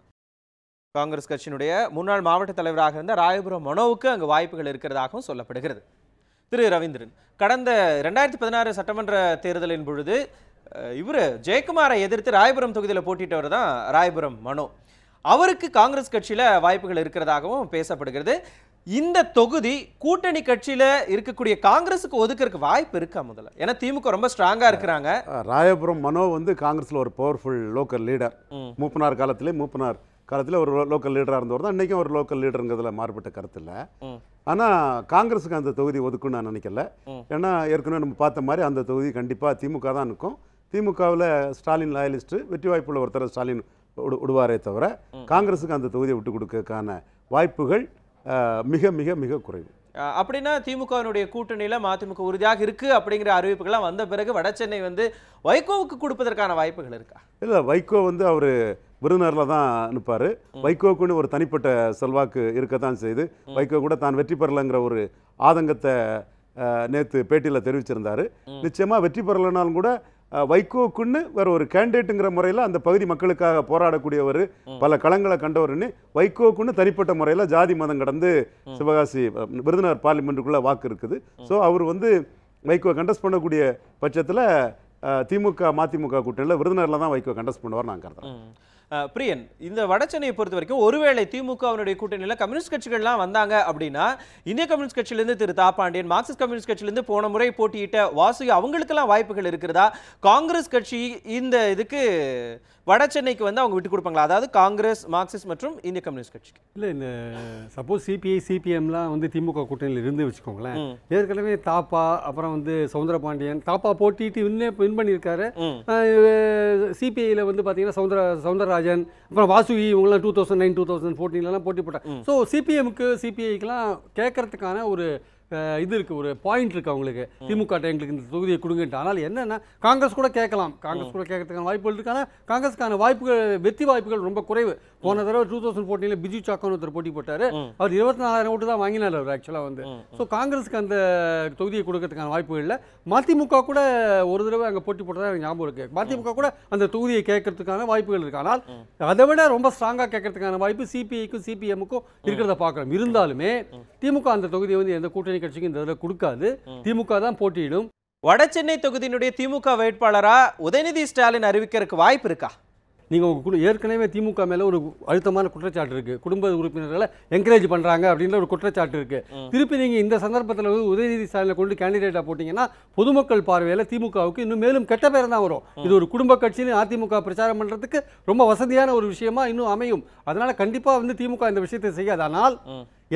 காங்கிரஸ் கட்சியினுடைய முன்னாள் மாவட்ட தலைவராக இருந்த ராயபுரம் மனோவுக்கு அங்கு வாய்ப்புகள் இருக்கிறதாகவும் சொல்லப்படுகிறது திரு ரவீந்திரன் கடந்த ரெண்டாயிரத்தி பதினாறு சட்டமன்ற தேர்தலின் பொழுது இவர் ஜெயக்குமாரை எதிர்த்து ராயபுரம் தொகுதியில் போட்டிட்டவர் தான் ராயபுரம் மனோ அவருக்கு காங்கிரஸ் கட்சியில் வாய்ப்புகள் இருக்கிறதாகவும் பேசப்படுகிறது இந்த தொகுதி கூட்டணி கட்சியில் இருக்கக்கூடிய காங்கிரஸுக்கு ஒதுக்கிறதுக்கு வாய்ப்பு இருக்கா முதல்ல ஏன்னா திமுக ரொம்ப ஸ்ட்ராங்காக இருக்கிறாங்க ராயபுரம் மனோ வந்து காங்கிரஸில் ஒரு பவர்ஃபுல் லோக்கல் லீடர் மூப்பனார் காலத்திலே மூப்பனார் காலத்தில் ஒரு லோக்கல் லீடராக இருந்தவர் தான் இன்றைக்கும் ஒரு லோக்கல் லீடருங்கிறதுல மாறுபட்ட கருத்து இல்லை ஆனால் காங்கிரஸுக்கு அந்த தொகுதி ஒதுக்குன்னு நான் நினைக்கல ஏன்னா ஏற்கனவே நம்ம பார்த்த மாதிரி அந்த தொகுதி கண்டிப்பாக திமுக தான் இருக்கும் திமுகவில் ஸ்டாலின் லாயலிஸ்ட்டு வெற்றி வாய்ப்புள்ள ஒருத்தர் ஸ்டாலின் விடுவாரே தவிர காங்கிரஸுக்கு அந்த தொகுதியை விட்டு கொடுக்கறதுக்கான வாய்ப்புகள் மிக மிக மிக குறைவு அப்படின்னா திமுகவினுடைய கூட்டணியில் மதிமுக உறுதியாக இருக்குது அப்படிங்கிற அறிவிப்புகள்லாம் வந்த பிறகு வட சென்னை வந்து வைகோவுக்கு கொடுப்பதற்கான வாய்ப்புகள் இருக்கா இல்லை வைகோ வந்து அவர் விருந்தினரில் தான் அனுப்பார் வைகோவுக்குன்னு ஒரு தனிப்பட்ட செல்வாக்கு இருக்கத்தான் செய்து வைகோ கூட தான் வெற்றி பெறலைங்கிற ஒரு ஆதங்கத்தை நேற்று பேட்டியில் தெரிவிச்சிருந்தார் நிச்சயமாக வெற்றி பெறலைனாலும் கூட வைகோக்குன்னு வேற ஒரு கேண்டிடேட்டுங்கிற முறையில் அந்த பகுதி மக்களுக்காக போராடக்கூடியவர் பல களங்களை கண்டவர்னு வைகோக்குன்னு தனிப்பட்ட முறையில் ஜாதி மதம் கடந்து சிவகாசி விருதுநகர் பார்லிமெண்ட்டுக்குள்ளே வாக்கு இருக்குது ஸோ அவர் வந்து வைகோ கண்டஸ்ட் பண்ணக்கூடிய பட்சத்தில் திமுக மதிமுக கூட்டணியில் விருதுநகரில் தான் வைகோ கண்டஸ்ட் பண்ணுவார் நான் கருதுறேன் பிரியன் இந்த வடசென்னையை பொறுத்த வரைக்கும் ஒருவேளை திமுக அவனுடைய கூட்டணியில் கம்யூனிஸ்ட் கட்சிகள்லாம் வந்தாங்க அப்படின்னா இந்திய கம்யூனிஸ்ட் கட்சியிலேருந்து திரு தாப்பாண்டியன் மார்க்சிஸ்ட் கம்யூனிஸ்ட் கட்சியிலேருந்து போன முறை போட்டியிட்ட வாசுகி அவங்களுக்கெல்லாம் வாய்ப்புகள் இருக்கிறதா காங்கிரஸ் கட்சி இந்த இதுக்கு வட சென்னைக்கு வந்து அவங்க விட்டு கொடுப்பாங்களா அதாவது காங்கிரஸ் மார்க்சிஸ்ட் மற்றும் இந்திய கம்யூனிஸ்ட் கட்சிக்கு இல்லை இந்த சப்போஸ் சிபிஐ சிபிஎம்லாம் வந்து திமுக கூட்டணியில் இருந்து வச்சுக்கோங்களேன் ஏற்கனவே தாப்பா அப்புறம் வந்து சவுந்தர பாண்டியன் தாப்பா போட்டிட்டு இன்னும் வின் பண்ணியிருக்காரு சிபிஐயில் வந்து பார்த்தீங்கன்னா சவுந்தர சவுந்தரராஜன் அப்புறம் வாசுகி இவங்களாம் two thousand nine two thousand ஃபோர்டீன்லாம் போட்டி போட்டாங்க ஸோ சிபிஎம்க்கு சிபிஐக்கெலாம் கேட்கறதுக்கான ஒரு இது இருக்குது ஒரு பாயிண்ட் இருக்குது அவங்களுக்கு திமுக எங்களுக்கு இந்த தொகுதியை கொடுங்கன்ட்டு ஆனால் என்னென்னா காங்கிரஸ் கூட கேட்கலாம் காங்கிரஸ் கூட கேட்கறதுக்கான வாய்ப்புகள் இருக்கு ஆனால் காங்கிரஸ்க்கான வாய்ப்புகள் வெற்றி வாய்ப்புகள் ரொம்ப குறைவு போன தடவை டூ தௌசண்ட் ஃபோர்டீனில் பிஜு சாக்கோன் ஒருத்தர் போட்டி போட்டார் அவர் இருபத்தி நாலாயிரம் ஓட்டு தான் வாங்கினார் அவர் ஆக்சுவலாக வந்து ஸோ காங்கிரஸுக்கு அந்த தொகுதியை கொடுக்கறதுக்கான வாய்ப்புகள் இல்லை மதிமுக கூட ஒரு தடவை அங்கே போட்டி போட்டதாக ஞாபகம் இருக்குது மதிமுக கூட அந்த தொகுதியை கேட்கறதுக்கான வாய்ப்புகள் இருக்கு ஆனால் அதை விட ரொம்ப ஸ்ட்ராங்காக கேட்கறதுக்கான வாய்ப்பு சிபிஐக்கும் சிபிஎம்முக்கும் இருக்கிறத பார்க்குறோம் இருந்தாலுமே திமுக அந்த தொகுதியை வந்து எந்த கூட்டணி கூட்டணி கட்சிக்கு இந்த இதில் கொடுக்காது திமுக தான் போட்டியிடும் வட சென்னை தொகுதியினுடைய திமுக வேட்பாளரா உதயநிதி ஸ்டாலின் அறிவிக்கிறதுக்கு வாய்ப்பு இருக்கா நீங்கள் உங்கள் ஏற்கனவே திமுக மேலே ஒரு அழுத்தமான குற்றச்சாட்டு இருக்குது குடும்ப உறுப்பினர்களை என்கரேஜ் பண்ணுறாங்க அப்படின்ற ஒரு குற்றச்சாட்டு இருக்குது திருப்பி நீங்கள் இந்த சந்தர்ப்பத்தில் வந்து உதயநிதி ஸ்டாலினை கொண்டு கேண்டிடேட்டாக போட்டிங்கன்னா பொதுமக்கள் பார்வையில் திமுகவுக்கு இன்னும் மேலும் கெட்ட பேர் தான் வரும் இது ஒரு குடும்ப கட்சின்னு அதிமுக பிரச்சாரம் பண்ணுறதுக்கு ரொம்ப வசதியான ஒரு விஷயமா இன்னும் அமையும் அதனால் கண்டிப்பாக வந்து திமுக இந்த விஷயத்தை செய்யாது ஆனால்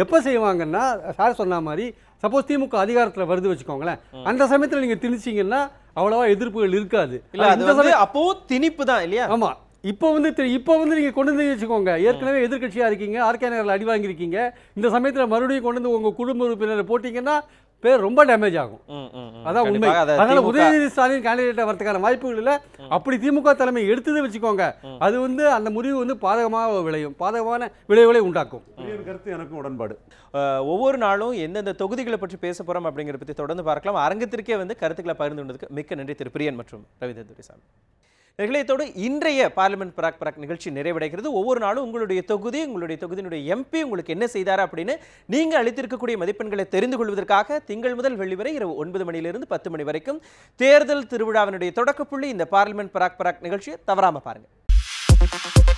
எப்போ செய்வாங்கன்னா சார் சொன்ன மாதிரி சப்போஸ் திமுக அதிகாரத்தில் வருது வச்சுக்கோங்களேன் அந்த சமயத்தில் நீங்கள் திணிச்சிங்கன்னா அவ்வளவா எதிர்ப்புகள் இருக்காது இல்லை அந்த சமயம் அப்போ திணிப்பு தான் இல்லையா ஆமாம் இப்போ வந்து இப்போ வந்து நீங்கள் கொண்டு வந்து வச்சுக்கோங்க ஏற்கனவே எதிர்கட்சியாக இருக்கீங்க ஆர்கே நகரில் அடி வாங்கியிருக்கீங்க இந்த சமயத்தில் மறுபடியும் கொண்டு வந்து உங்கள் குடும்ப உறுப்பினரை போட்டிங்கன்னா பேர் ரொம்ப டேமேஜ் ஆகும் அதான் உண்மை அதனால உதயநிதி ஸ்டாலின் கேண்டிடேட்டா வரதுக்கான வாய்ப்புகள் இல்லை அப்படி திமுக தலைமை எடுத்ததை வச்சுக்கோங்க அது வந்து அந்த முடிவு வந்து பாதகமாக விளையும் பாதகமான விளைவுகளை உண்டாக்கும் கருத்து எனக்கும் உடன்பாடு ஒவ்வொரு நாளும் எந்தெந்த தொகுதிகளை பற்றி பேச போறோம் அப்படிங்கிற பற்றி தொடர்ந்து பார்க்கலாம் அரங்கத்திற்கே வந்து கருத்துக்களை பகிர்ந்து கொண்டதுக்கு மிக்க நன்றி திரு பிரியன் மற்றும் ரவீந்திர துரைசாமி நிலையத்தோடு இன்றைய பார்லிமெண்ட் பராக் பராக் நிகழ்ச்சி நிறைவடைகிறது ஒவ்வொரு நாளும் உங்களுடைய தொகுதி உங்களுடைய தொகுதியினுடைய எம்பி உங்களுக்கு என்ன செய்தார் அப்படின்னு நீங்கள் அளித்திருக்கக்கூடிய மதிப்பெண்களை தெரிந்து கொள்வதற்காக திங்கள் முதல் வெள்ளி வரை இரவு ஒன்பது மணியிலிருந்து பத்து மணி வரைக்கும் தேர்தல் திருவிழாவினுடைய தொடக்கப்புள்ளி இந்த பார்லிமெண்ட் பராக் பராக் நிகழ்ச்சியை தவறாமல் பாருங்கள்